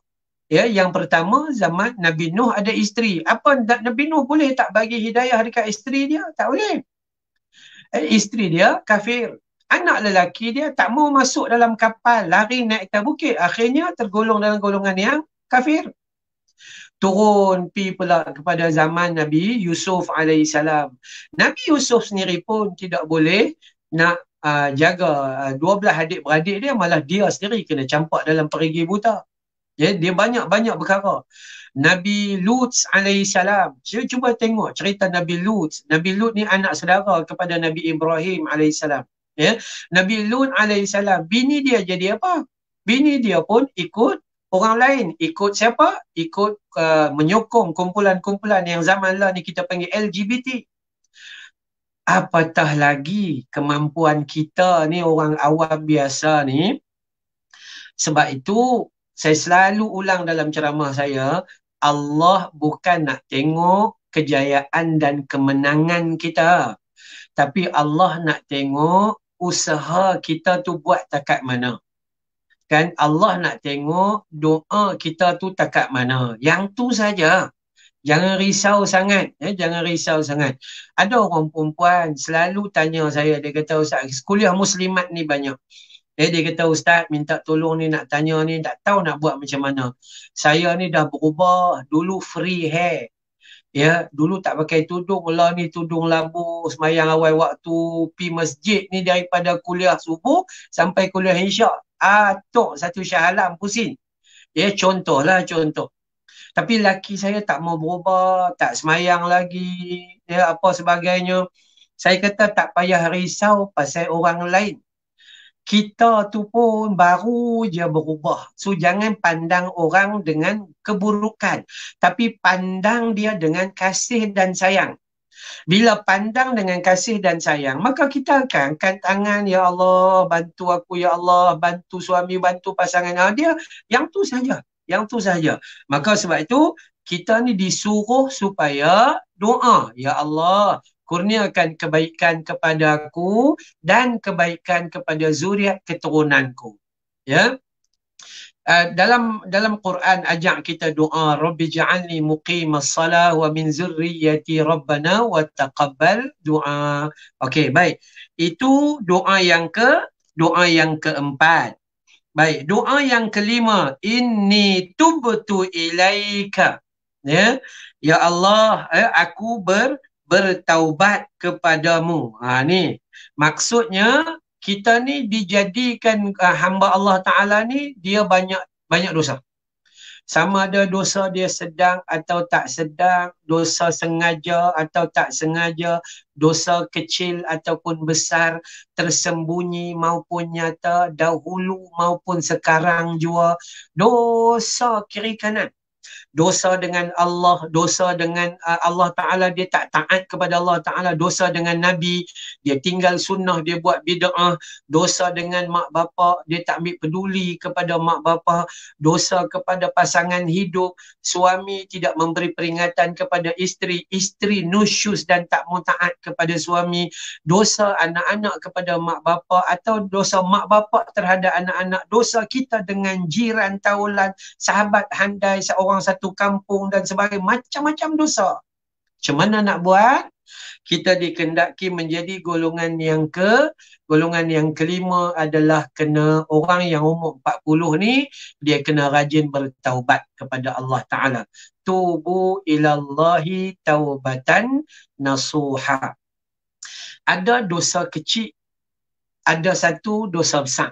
Ya, yang pertama zaman Nabi Nuh ada isteri. Apa Nabi Nuh boleh tak bagi hidayah dekat isteri dia? Tak boleh. Eh, isteri dia kafir. Anak lelaki dia tak mau masuk dalam kapal, lari naik ke bukit. Akhirnya tergolong dalam golongan yang kafir. Turun pi pula kepada zaman Nabi Yusuf alaihissalam. Nabi Yusuf sendiri pun tidak boleh nak Uh, jaga uh, ah, 12 adik beradik dia malah dia sendiri kena campak dalam perigi buta. Uh, Ya, dia banyak-banyak perkara. Nabi Lut alaihi salam. Saya cuba tengok cerita Nabi Lut. Nabi Lut ni anak saudara kepada Nabi Ibrahim alaihi Ya. Nabi Lut alaihi bini dia jadi apa? Bini dia pun ikut orang lain, ikut siapa? Ikut uh, menyokong kumpulan-kumpulan yang zaman lah ni kita panggil LGBT. Apatah lagi kemampuan kita ni orang awam biasa ni sebab itu saya selalu ulang dalam ceramah saya, Allah bukan nak tengok kejayaan dan kemenangan kita. Tapi Allah nak tengok usaha kita tu buat takat mana. Kan Allah nak tengok doa kita tu takat mana. Yang tu saja. Jangan risau sangat. Eh? Jangan risau sangat. Ada orang perempuan selalu tanya saya. Dia kata, Ustaz, kuliah muslimat ni banyak. Jadi eh, dia kata ustaz minta tolong ni nak tanya ni tak tahu nak buat macam mana. Saya ni dah berubah dulu free hair. Ya, dulu tak pakai tudung lah ni tudung labu semayang awal waktu pi masjid ni daripada kuliah subuh sampai kuliah insya' atuk ah, satu syahalam pusing. Ya, contohlah contoh. Tapi laki saya tak mau berubah, tak semayang lagi, ya apa sebagainya. Saya kata tak payah risau pasal orang lain kita tu pun baru je berubah. So jangan pandang orang dengan keburukan. Tapi pandang dia dengan kasih dan sayang. Bila pandang dengan kasih dan sayang, maka kita akan angkat tangan, Ya Allah, bantu aku, Ya Allah, bantu suami, bantu pasangan. Ha, dia yang tu saja. Yang tu saja. Maka sebab itu, kita ni disuruh supaya doa. Ya Allah, kurniakan kebaikan kepada aku dan kebaikan kepada zuriat keturunanku. Ya. Uh, dalam dalam Quran ajak kita doa Rabbi ja'alni muqimas salah wa min zurriyati rabbana wa taqabbal doa. Okey, baik. Itu doa yang ke doa yang keempat. Baik, doa yang kelima inni tubtu ilaika. Ya. Ya Allah, eh, aku ber bertaubat kepadamu. Ha ni. Maksudnya kita ni dijadikan uh, hamba Allah Taala ni dia banyak banyak dosa. Sama ada dosa dia sedang atau tak sedang, dosa sengaja atau tak sengaja, dosa kecil ataupun besar, tersembunyi maupun nyata, dahulu maupun sekarang jua, dosa kiri kanan dosa dengan Allah, dosa dengan uh, Allah Ta'ala, dia tak taat kepada Allah Ta'ala, dosa dengan Nabi, dia tinggal sunnah, dia buat bida'ah, dosa dengan mak bapa, dia tak ambil peduli kepada mak bapa. dosa kepada pasangan hidup, suami tidak memberi peringatan kepada isteri, isteri nusyus dan tak mau taat kepada suami, dosa anak-anak kepada mak bapa atau dosa mak bapa terhadap anak-anak, dosa kita dengan jiran, taulan, sahabat, handai, seorang satu satu kampung dan sebagainya macam-macam dosa. Macam mana nak buat? Kita dikendaki menjadi golongan yang ke golongan yang kelima adalah kena orang yang umur 40 ni dia kena rajin bertaubat kepada Allah Taala. Tubu ilallahi taubatan nasuha. Ada dosa kecil, ada satu dosa besar.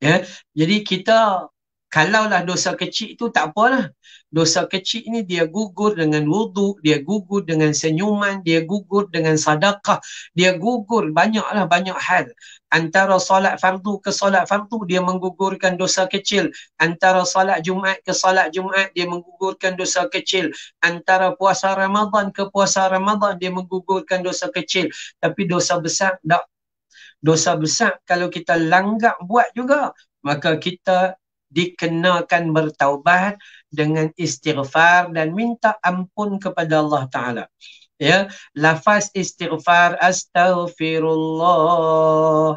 Ya, jadi kita Kalaulah dosa kecil itu tak apalah. Dosa kecil ini dia gugur dengan wudu, dia gugur dengan senyuman, dia gugur dengan sadaqah, dia gugur banyaklah banyak hal. Antara solat fardu ke solat fardu dia menggugurkan dosa kecil. Antara solat Jumaat ke solat Jumaat dia menggugurkan dosa kecil. Antara puasa Ramadan ke puasa Ramadan dia menggugurkan dosa kecil. Tapi dosa besar tak. Dosa besar kalau kita langgar buat juga maka kita dikenakan bertaubat dengan istighfar dan minta ampun kepada Allah taala ya lafaz istighfar astaghfirullah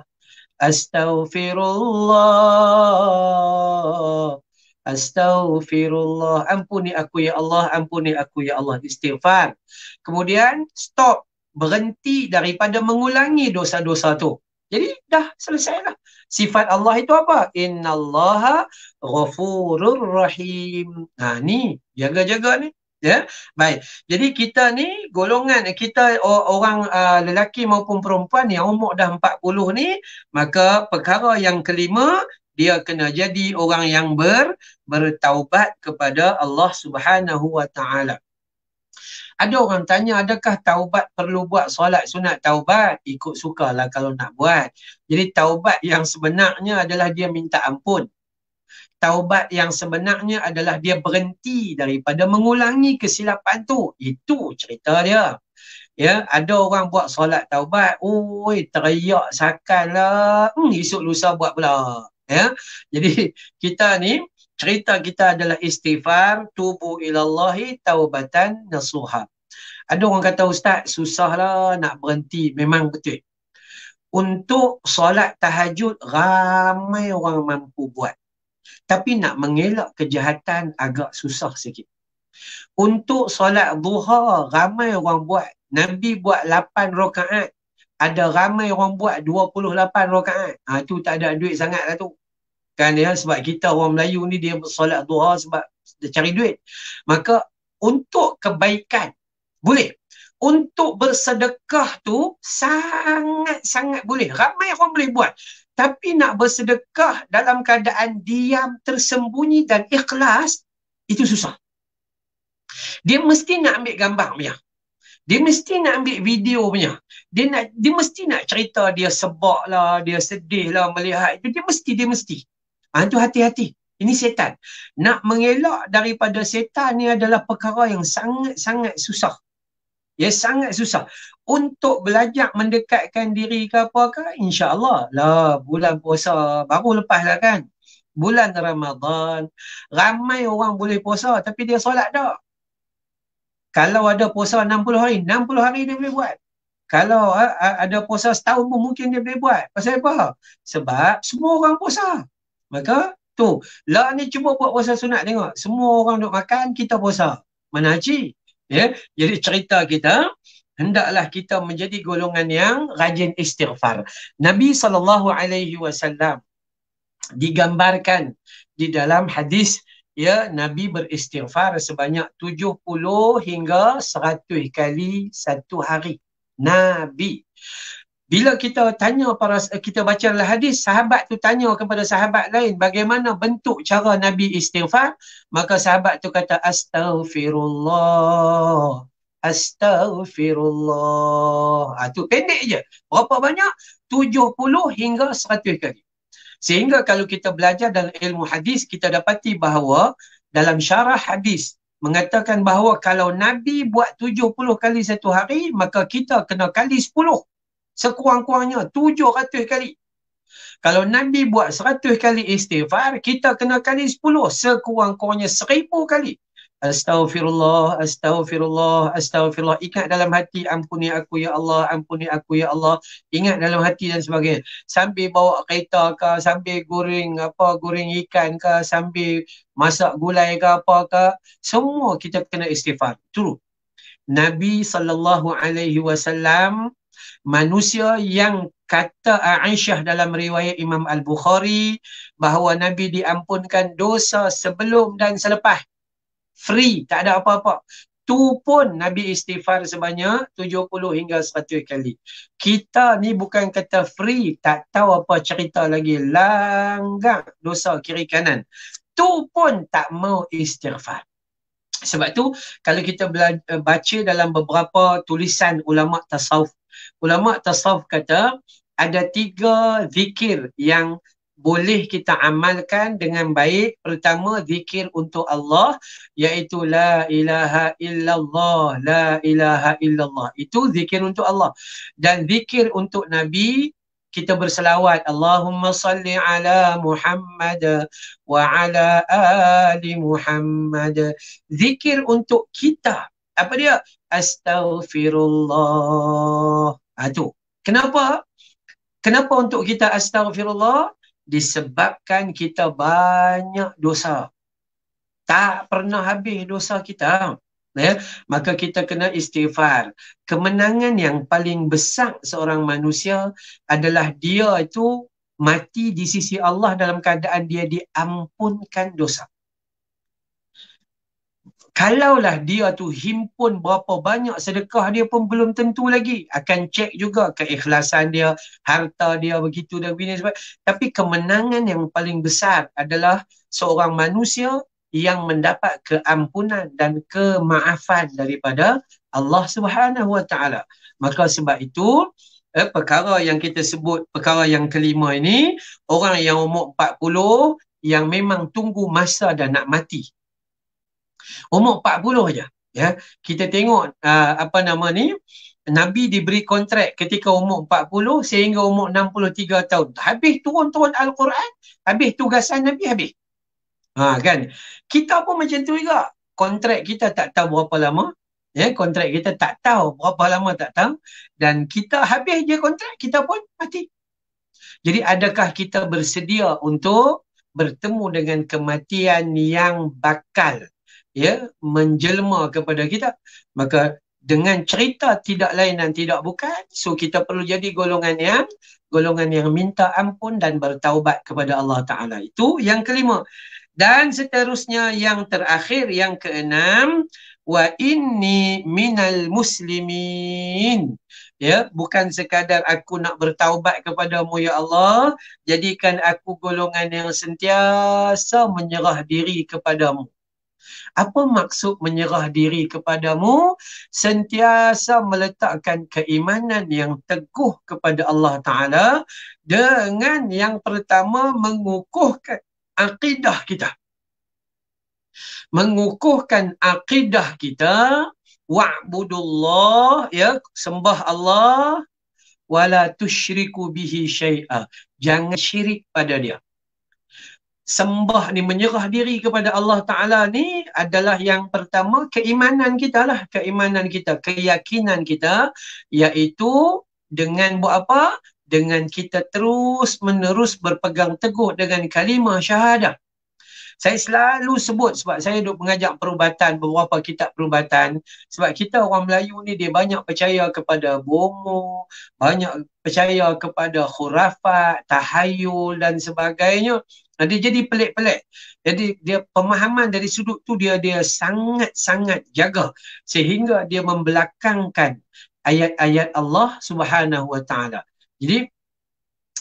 astaghfirullah astaghfirullah ampuni aku ya Allah ampuni aku ya Allah istighfar kemudian stop berhenti daripada mengulangi dosa-dosa tu jadi dah selesai lah. Sifat Allah itu apa? Inna allaha ghafurur rahim. Ha ni, jaga-jaga ni. Ya, baik. Jadi kita ni golongan, kita orang uh, lelaki maupun perempuan yang umur dah 40 ni, maka perkara yang kelima, dia kena jadi orang yang ber, bertaubat kepada Allah Subhanahu Wa Taala. Ada orang tanya adakah taubat perlu buat solat sunat taubat? Ikut sukalah kalau nak buat. Jadi taubat yang sebenarnya adalah dia minta ampun. Taubat yang sebenarnya adalah dia berhenti daripada mengulangi kesilapan tu. Itu cerita dia. Ya, ada orang buat solat taubat, oi teriak sakallah. Hmm, esok lusa buat pula. Ya. Jadi kita ni cerita kita adalah istighfar tubu ilallahi taubatan nasuha ada orang kata ustaz susahlah nak berhenti memang betul untuk solat tahajud ramai orang mampu buat tapi nak mengelak kejahatan agak susah sikit untuk solat duha ramai orang buat nabi buat 8 rakaat ada ramai orang buat 28 rakaat ha, tu tak ada duit sangat lah tu kan ya sebab kita orang Melayu ni dia bersolat duha sebab dia cari duit maka untuk kebaikan boleh untuk bersedekah tu sangat-sangat boleh ramai orang boleh buat tapi nak bersedekah dalam keadaan diam tersembunyi dan ikhlas itu susah dia mesti nak ambil gambar punya dia mesti nak ambil video punya. Dia nak dia mesti nak cerita dia sebab lah, dia sedih lah melihat itu. Dia mesti, dia mesti. Itu ah, hati-hati. Ini setan. Nak mengelak daripada setan ni adalah perkara yang sangat-sangat susah. Ya, sangat susah. Untuk belajar mendekatkan diri ke apa ke, insyaAllah lah bulan puasa baru lepas lah kan. Bulan Ramadan. Ramai orang boleh puasa tapi dia solat tak. Kalau ada puasa 60 hari, 60 hari dia boleh buat. Kalau ah, ah, ada puasa setahun pun mungkin dia boleh buat. Pasal apa? Sebab semua orang puasa. Maka tu. Lah ni cuba buat puasa sunat tengok. Semua orang duk makan, kita puasa. Mana haji. Ya? Jadi cerita kita, hendaklah kita menjadi golongan yang rajin istighfar. Nabi sallallahu alaihi wasallam digambarkan di dalam hadis ya Nabi beristighfar sebanyak 70 hingga 100 kali satu hari. Nabi bila kita tanya para eh, kita baca dalam hadis sahabat tu tanya kepada sahabat lain bagaimana bentuk cara nabi istighfar maka sahabat tu kata astaghfirullah astaghfirullah ha, tu pendek je berapa banyak 70 hingga 100 kali sehingga kalau kita belajar dalam ilmu hadis kita dapati bahawa dalam syarah hadis mengatakan bahawa kalau nabi buat 70 kali satu hari maka kita kena kali sekurang-kurangnya 700 kali. Kalau Nabi buat 100 kali istighfar, kita kena kali 10, sekurang-kurangnya 1000 kali. Astaghfirullah, astaghfirullah, astaghfirullah. Ingat dalam hati, ampuni aku ya Allah, ampuni aku ya Allah. Ingat dalam hati dan sebagainya. Sambil bawa kereta ke, sambil goreng apa, goreng ikan ke, sambil masak gulai ke apa ke. Semua kita kena istighfar. True. Nabi sallallahu alaihi wasallam manusia yang kata Aisyah dalam riwayat Imam Al-Bukhari bahawa Nabi diampunkan dosa sebelum dan selepas free tak ada apa-apa tu pun Nabi istighfar sebanyak 70 hingga 100 kali kita ni bukan kata free tak tahu apa cerita lagi langgar dosa kiri kanan tu pun tak mau istighfar sebab tu kalau kita baca dalam beberapa tulisan ulama tasawuf ulama tasawuf kata ada tiga zikir yang boleh kita amalkan dengan baik pertama zikir untuk Allah iaitu la ilaha illallah la ilaha illallah itu zikir untuk Allah dan zikir untuk nabi kita berselawat Allahumma salli ala Muhammad wa ala ali Muhammad zikir untuk kita apa dia? Astaghfirullah. Ha, tu. Kenapa? Kenapa untuk kita astaghfirullah? Disebabkan kita banyak dosa. Tak pernah habis dosa kita. Ya? Maka kita kena istighfar. Kemenangan yang paling besar seorang manusia adalah dia itu mati di sisi Allah dalam keadaan dia diampunkan dosa. Kalaulah dia tu himpun berapa banyak sedekah dia pun belum tentu lagi. Akan cek juga keikhlasan dia, harta dia begitu dan begini. Sebab. Tapi kemenangan yang paling besar adalah seorang manusia yang mendapat keampunan dan kemaafan daripada Allah Subhanahu Wa Taala. Maka sebab itu eh, perkara yang kita sebut perkara yang kelima ini orang yang umur 40 yang memang tunggu masa dan nak mati umur 40 je ya kita tengok uh, apa nama ni nabi diberi kontrak ketika umur 40 sehingga umur 63 tahun habis turun-turun al-Quran habis tugasan nabi habis ha kan kita pun macam tu juga kontrak kita tak tahu berapa lama ya kontrak kita tak tahu berapa lama tak tahu dan kita habis je kontrak kita pun mati jadi adakah kita bersedia untuk bertemu dengan kematian yang bakal ya menjelma kepada kita maka dengan cerita tidak lain dan tidak bukan so kita perlu jadi golongan yang golongan yang minta ampun dan bertaubat kepada Allah taala itu yang kelima dan seterusnya yang terakhir yang keenam wa inni minal muslimin ya bukan sekadar aku nak bertaubat kepadamu ya Allah jadikan aku golongan yang sentiasa menyerah diri kepadamu apa maksud menyerah diri kepadamu? Sentiasa meletakkan keimanan yang teguh kepada Allah Ta'ala dengan yang pertama mengukuhkan akidah kita. Mengukuhkan akidah kita wa'budullah ya sembah Allah wala tusyriku bihi syai'a jangan syirik pada dia sembah ni menyerah diri kepada Allah Taala ni adalah yang pertama keimanan kita lah keimanan kita keyakinan kita iaitu dengan buat apa dengan kita terus menerus berpegang teguh dengan kalimah syahadah saya selalu sebut sebab saya duk mengajak perubatan beberapa kitab perubatan sebab kita orang Melayu ni dia banyak percaya kepada bomo banyak percaya kepada khurafat tahayul dan sebagainya dia jadi pelik-pelik. Jadi dia pemahaman dari sudut tu dia dia sangat-sangat jaga sehingga dia membelakangkan ayat-ayat Allah Subhanahu Wa Taala. Jadi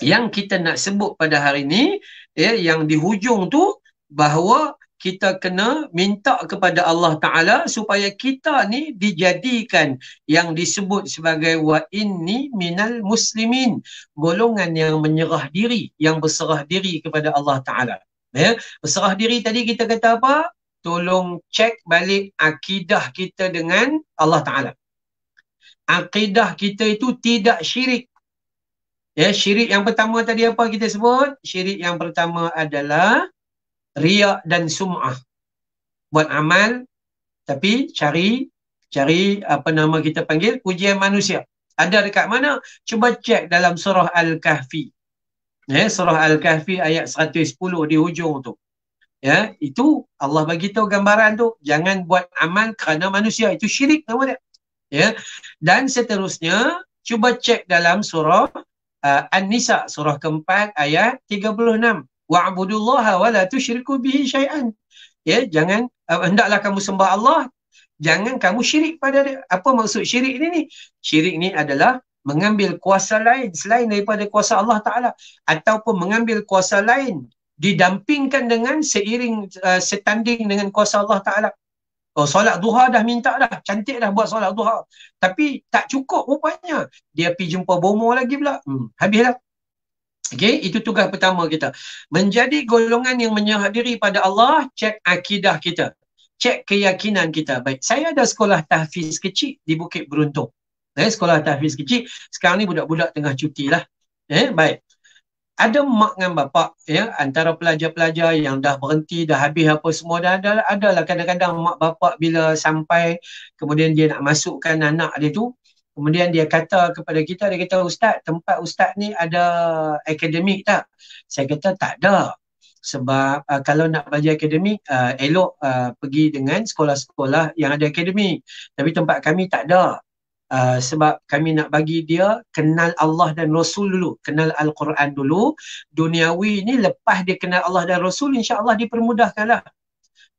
yang kita nak sebut pada hari ini ya yang di hujung tu bahawa kita kena minta kepada Allah Ta'ala supaya kita ni dijadikan yang disebut sebagai wa inni minal muslimin. Golongan yang menyerah diri, yang berserah diri kepada Allah Ta'ala. Ya? Berserah diri tadi kita kata apa? Tolong cek balik akidah kita dengan Allah Ta'ala. Akidah kita itu tidak syirik. Ya, syirik yang pertama tadi apa kita sebut? Syirik yang pertama adalah riak dan sum'ah buat amal tapi cari cari apa nama kita panggil pujian manusia ada dekat mana cuba cek dalam surah al-kahfi ya surah al-kahfi ayat 110 di hujung tu ya itu Allah bagi tahu gambaran tu jangan buat amal kerana manusia itu syirik nama dia ya dan seterusnya cuba cek dalam surah uh, an-nisa surah keempat ayat 36 wa'budullaha wa la tusyriku bihi syai'an. Ya, jangan uh, hendaklah kamu sembah Allah, jangan kamu syirik pada dia. Apa maksud syirik ini ni? Syirik ini adalah mengambil kuasa lain selain daripada kuasa Allah Taala ataupun mengambil kuasa lain didampingkan dengan seiring uh, setanding dengan kuasa Allah Taala. Oh solat duha dah minta dah, cantik dah buat solat duha. Tapi tak cukup rupanya. Dia pergi jumpa bomo lagi pula. Hmm, habislah. Okay, itu tugas pertama kita. Menjadi golongan yang menyehadiri pada Allah, cek akidah kita. Cek keyakinan kita. Baik, saya ada sekolah tahfiz kecil di Bukit Beruntung. Eh, sekolah tahfiz kecil. Sekarang ni budak-budak tengah cuti lah. Eh, baik. Ada mak dengan bapa ya, antara pelajar-pelajar yang dah berhenti, dah habis apa semua, dah ada, adalah kadang-kadang mak bapa bila sampai kemudian dia nak masukkan anak dia tu, Kemudian dia kata kepada kita, dia kata ustaz tempat ustaz ni ada akademik tak? Saya kata tak ada. Sebab uh, kalau nak belajar akademik, uh, elok uh, pergi dengan sekolah-sekolah yang ada akademik. Tapi tempat kami tak ada. Uh, sebab kami nak bagi dia kenal Allah dan Rasul dulu. Kenal Al-Quran dulu. Duniawi ni lepas dia kenal Allah dan Rasul, insyaAllah dipermudahkanlah.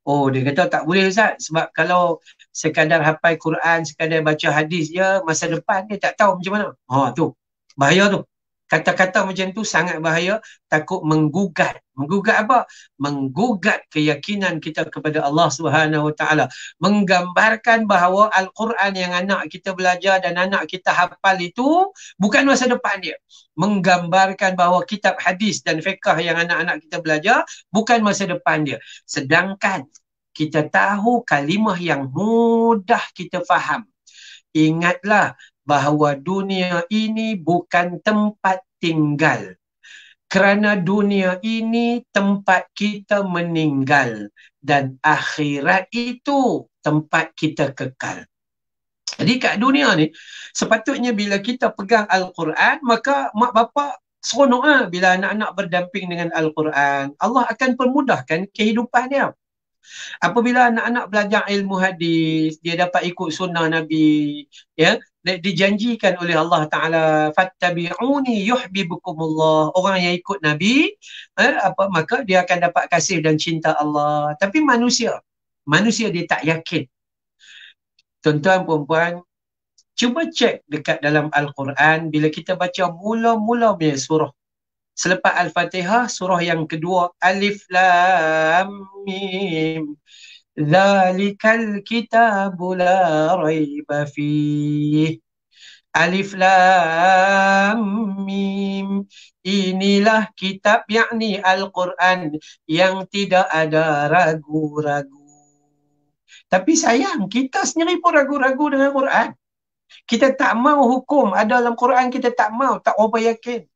Oh dia kata tak boleh Ustaz sebab kalau sekadar hafal Quran, sekadar baca hadis je, ya, masa depan dia tak tahu macam mana. Ha tu. Bahaya tu. Kata-kata macam tu sangat bahaya, takut menggugat. Menggugat apa? Menggugat keyakinan kita kepada Allah Subhanahu Wa Taala. Menggambarkan bahawa Al-Quran yang anak kita belajar dan anak kita hafal itu bukan masa depan dia. Menggambarkan bahawa kitab hadis dan fiqh yang anak-anak kita belajar bukan masa depan dia. Sedangkan kita tahu kalimah yang mudah kita faham. Ingatlah bahawa dunia ini bukan tempat tinggal. Kerana dunia ini tempat kita meninggal dan akhirat itu tempat kita kekal. Jadi kat dunia ni sepatutnya bila kita pegang al-Quran maka mak bapak seronoklah bila anak-anak berdamping dengan al-Quran. Allah akan permudahkan kehidupan dia. Apabila anak-anak belajar ilmu hadis, dia dapat ikut sunnah Nabi, ya, dijanjikan oleh Allah Taala fattabi'uni yuhibbukumullah orang yang ikut nabi eh, apa maka dia akan dapat kasih dan cinta Allah tapi manusia manusia dia tak yakin tuan-tuan puan cuba cek dekat dalam al-Quran bila kita baca mula-mula surah selepas al-fatihah surah yang kedua alif lam mim zalikal kitabu la raiba fih alif lam mim inilah kitab yakni al-quran yang tidak ada ragu-ragu tapi sayang kita sendiri pun ragu-ragu dengan quran kita tak mau hukum ada dalam quran kita tak mau tak apa yakin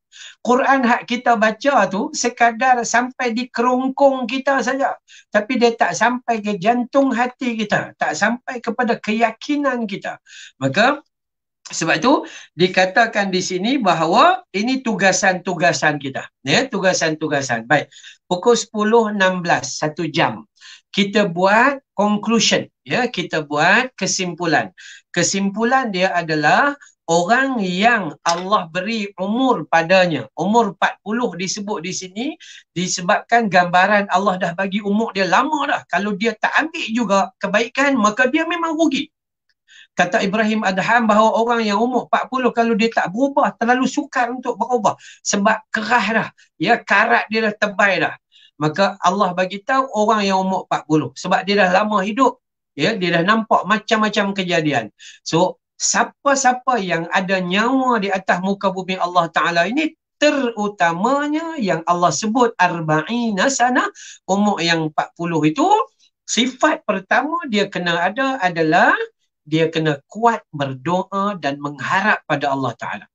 Quran hak kita baca tu sekadar sampai di kerongkong kita saja. Tapi dia tak sampai ke jantung hati kita. Tak sampai kepada keyakinan kita. Maka sebab tu dikatakan di sini bahawa ini tugasan-tugasan kita. Ya, tugasan-tugasan. Baik. Pukul 10.16, satu jam. Kita buat conclusion. Ya, kita buat kesimpulan. Kesimpulan dia adalah orang yang Allah beri umur padanya. Umur 40 disebut di sini disebabkan gambaran Allah dah bagi umur dia lama dah. Kalau dia tak ambil juga kebaikan maka dia memang rugi. Kata Ibrahim Adham bahawa orang yang umur 40 kalau dia tak berubah terlalu sukar untuk berubah sebab kerah dah. Ya karat dia dah tebal dah. Maka Allah bagi tahu orang yang umur 40 sebab dia dah lama hidup ya dia dah nampak macam-macam kejadian. So siapa-siapa yang ada nyawa di atas muka bumi Allah Ta'ala ini terutamanya yang Allah sebut arba'ina sana umur yang 40 itu sifat pertama dia kena ada adalah dia kena kuat berdoa dan mengharap pada Allah Ta'ala.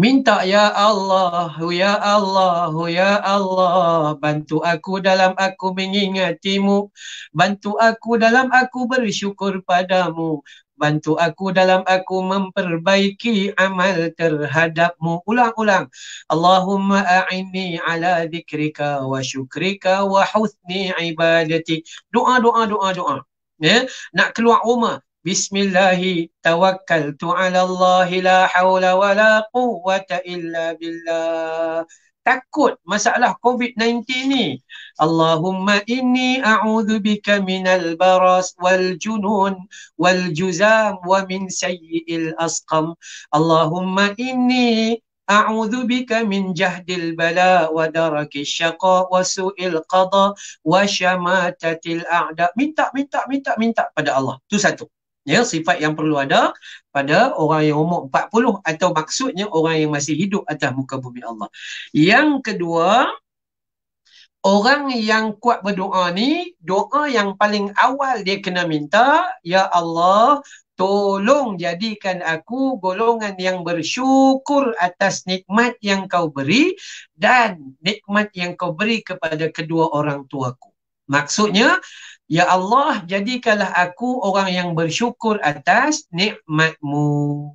Minta ya Allah, ya Allah, ya Allah, bantu aku dalam aku mengingatimu, bantu aku dalam aku bersyukur padamu, Bantu aku dalam aku memperbaiki amal terhadapmu. Ulang-ulang. Allahumma a'inni ala zikrika wa syukrika wa husni ibadati. Doa, doa, doa, doa. Ya? Nak keluar rumah. Bismillahi tawakkaltu ala Allahi la hawla wa la quwwata illa billah takut masalah COVID-19 ni. Allahumma inni a'udhu bika minal baras wal junun wal juzam wa min sayyi'il asqam. Allahumma inni a'udhu bika min أعوذ بك من جهد البلاء wa suil qada wa وشماتة الأعداء minta minta minta minta pada Allah tu satu ya sifat yang perlu ada pada orang yang umur 40 atau maksudnya orang yang masih hidup atas muka bumi Allah. Yang kedua, orang yang kuat berdoa ni, doa yang paling awal dia kena minta, ya Allah, tolong jadikan aku golongan yang bersyukur atas nikmat yang kau beri dan nikmat yang kau beri kepada kedua orang tuaku. Maksudnya Ya Allah, jadikanlah aku orang yang bersyukur atas nikmatmu.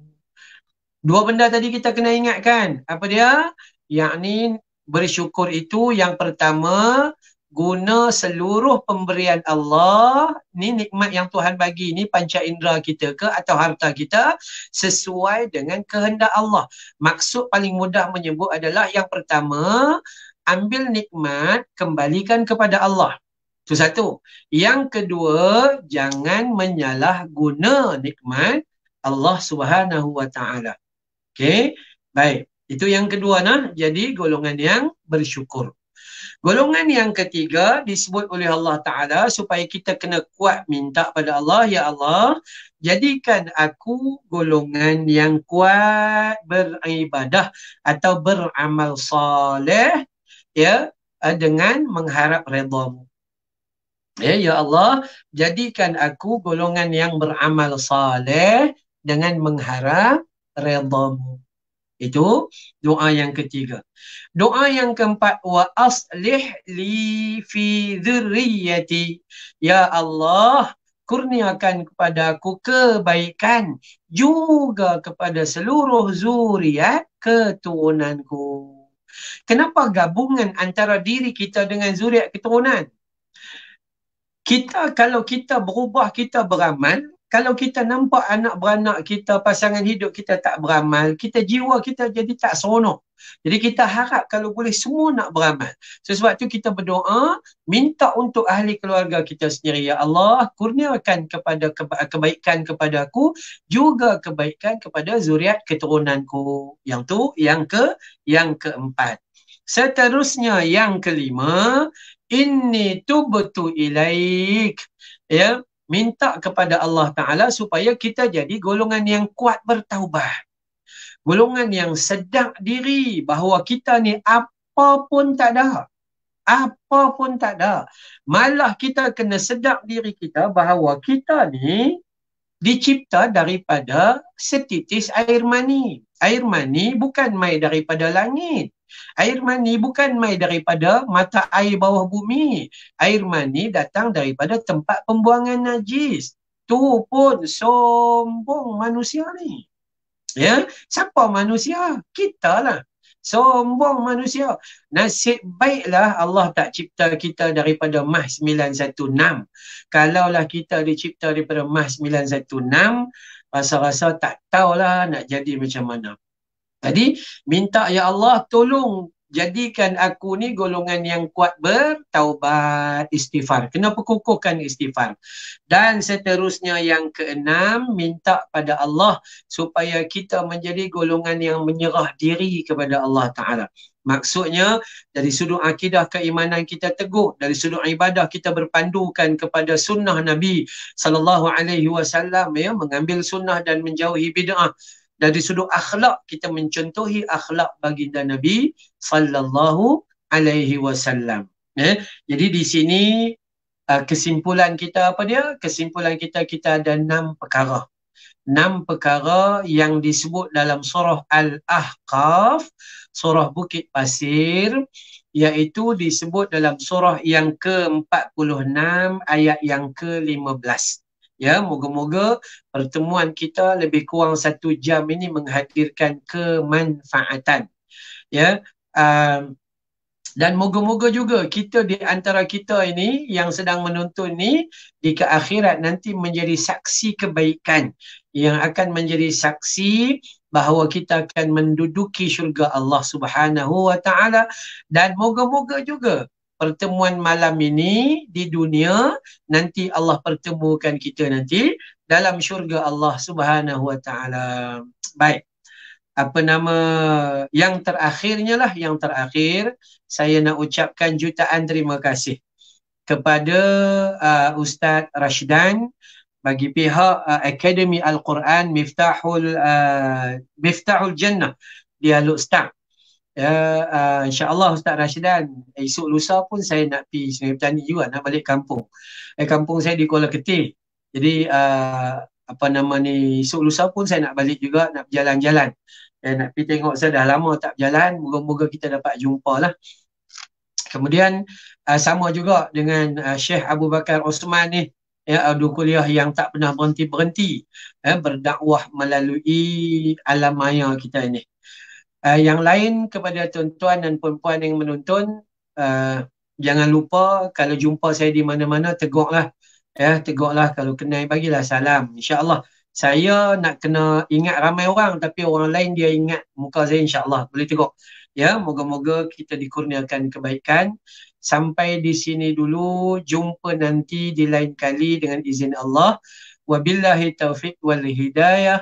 Dua benda tadi kita kena ingatkan. Apa dia? Yakni bersyukur itu yang pertama, guna seluruh pemberian Allah. Ni nikmat yang Tuhan bagi. Ni panca indera kita ke atau harta kita sesuai dengan kehendak Allah. Maksud paling mudah menyebut adalah yang pertama, ambil nikmat kembalikan kepada Allah. Itu satu. Yang kedua, jangan menyalahguna nikmat Allah Subhanahu Wa Taala. Okey. Baik. Itu yang kedua nah. Jadi golongan yang bersyukur. Golongan yang ketiga disebut oleh Allah Taala supaya kita kena kuat minta pada Allah, ya Allah, jadikan aku golongan yang kuat beribadah atau beramal soleh ya dengan mengharap redha Ya, ya Allah, jadikan aku golongan yang beramal saleh dengan mengharap redamu. Itu doa yang ketiga. Doa yang keempat, wa aslih li fi dhurriyati. Ya Allah, kurniakan kepada aku kebaikan juga kepada seluruh zuriat keturunanku. Kenapa gabungan antara diri kita dengan zuriat keturunan? kita kalau kita berubah kita beramal kalau kita nampak anak beranak kita pasangan hidup kita tak beramal kita jiwa kita jadi tak seronok jadi kita harap kalau boleh semua nak beramal so, sebab tu kita berdoa minta untuk ahli keluarga kita sendiri ya Allah kurniakan kepada keba- kebaikan kepada aku juga kebaikan kepada zuriat keturunanku yang tu yang ke yang keempat seterusnya yang kelima inni tubtu ilaik ya minta kepada Allah taala supaya kita jadi golongan yang kuat bertaubat golongan yang sedar diri bahawa kita ni apa pun tak ada apa pun tak ada malah kita kena sedar diri kita bahawa kita ni dicipta daripada setitis air mani air mani bukan mai daripada langit Air mani bukan mai daripada mata air bawah bumi. Air mani datang daripada tempat pembuangan najis. Tu pun sombong manusia ni. Ya, siapa manusia? Kita lah. Sombong manusia. Nasib baiklah Allah tak cipta kita daripada Mah 916. Kalaulah kita dicipta daripada Mah 916, rasa-rasa tak tahulah nak jadi macam mana. Tadi minta ya Allah tolong jadikan aku ni golongan yang kuat bertaubat istighfar. Kena perkukuhkan istighfar. Dan seterusnya yang keenam minta pada Allah supaya kita menjadi golongan yang menyerah diri kepada Allah Taala. Maksudnya dari sudut akidah keimanan kita teguh, dari sudut ibadah kita berpandukan kepada sunnah Nabi sallallahu alaihi wasallam ya mengambil sunnah dan menjauhi bid'ah dari sudut akhlak kita mencontohi akhlak baginda Nabi sallallahu alaihi wasallam ya jadi di sini uh, kesimpulan kita apa dia kesimpulan kita kita ada enam perkara enam perkara yang disebut dalam surah al-ahqaf surah bukit pasir iaitu disebut dalam surah yang ke-46 ayat yang ke-15 Ya, moga-moga pertemuan kita lebih kurang satu jam ini menghadirkan kemanfaatan. Ya, um, dan moga-moga juga kita di antara kita ini yang sedang menonton ini di ke akhirat nanti menjadi saksi kebaikan yang akan menjadi saksi bahawa kita akan menduduki syurga Allah Subhanahu wa taala dan moga-moga juga pertemuan malam ini di dunia nanti Allah pertemukan kita nanti dalam syurga Allah Subhanahu wa taala. Baik. Apa nama yang terakhirnya lah yang terakhir saya nak ucapkan jutaan terima kasih kepada uh, Ustaz Rashidan bagi pihak uh, Akademi Al-Quran Miftahul uh, Miftahul Jannah Dialog Ustaz. Ya, uh, insyaAllah Ustaz Rashidan, esok lusa pun saya nak pergi Sungai Petani juga, nak balik kampung. Eh, kampung saya di Kuala Ketil. Jadi, uh, apa nama ni, esok lusa pun saya nak balik juga, nak berjalan-jalan. Eh, nak pergi tengok saya dah lama tak berjalan, moga-moga kita dapat jumpa lah. Kemudian, uh, sama juga dengan uh, Syekh Abu Bakar Osman ni, ya aduh kuliah yang tak pernah berhenti berhenti ya, berdakwah melalui alam maya kita ini Uh, yang lain kepada tuan-tuan dan puan-puan yang menonton, uh, jangan lupa kalau jumpa saya di mana-mana teguklah. Ya, teguklah kalau kenal bagilah salam. Insya-Allah saya nak kena ingat ramai orang tapi orang lain dia ingat muka saya insya-Allah. Boleh teguk. Ya, moga-moga kita dikurniakan kebaikan. Sampai di sini dulu, jumpa nanti di lain kali dengan izin Allah. Wabillahi taufiq wal hidayah.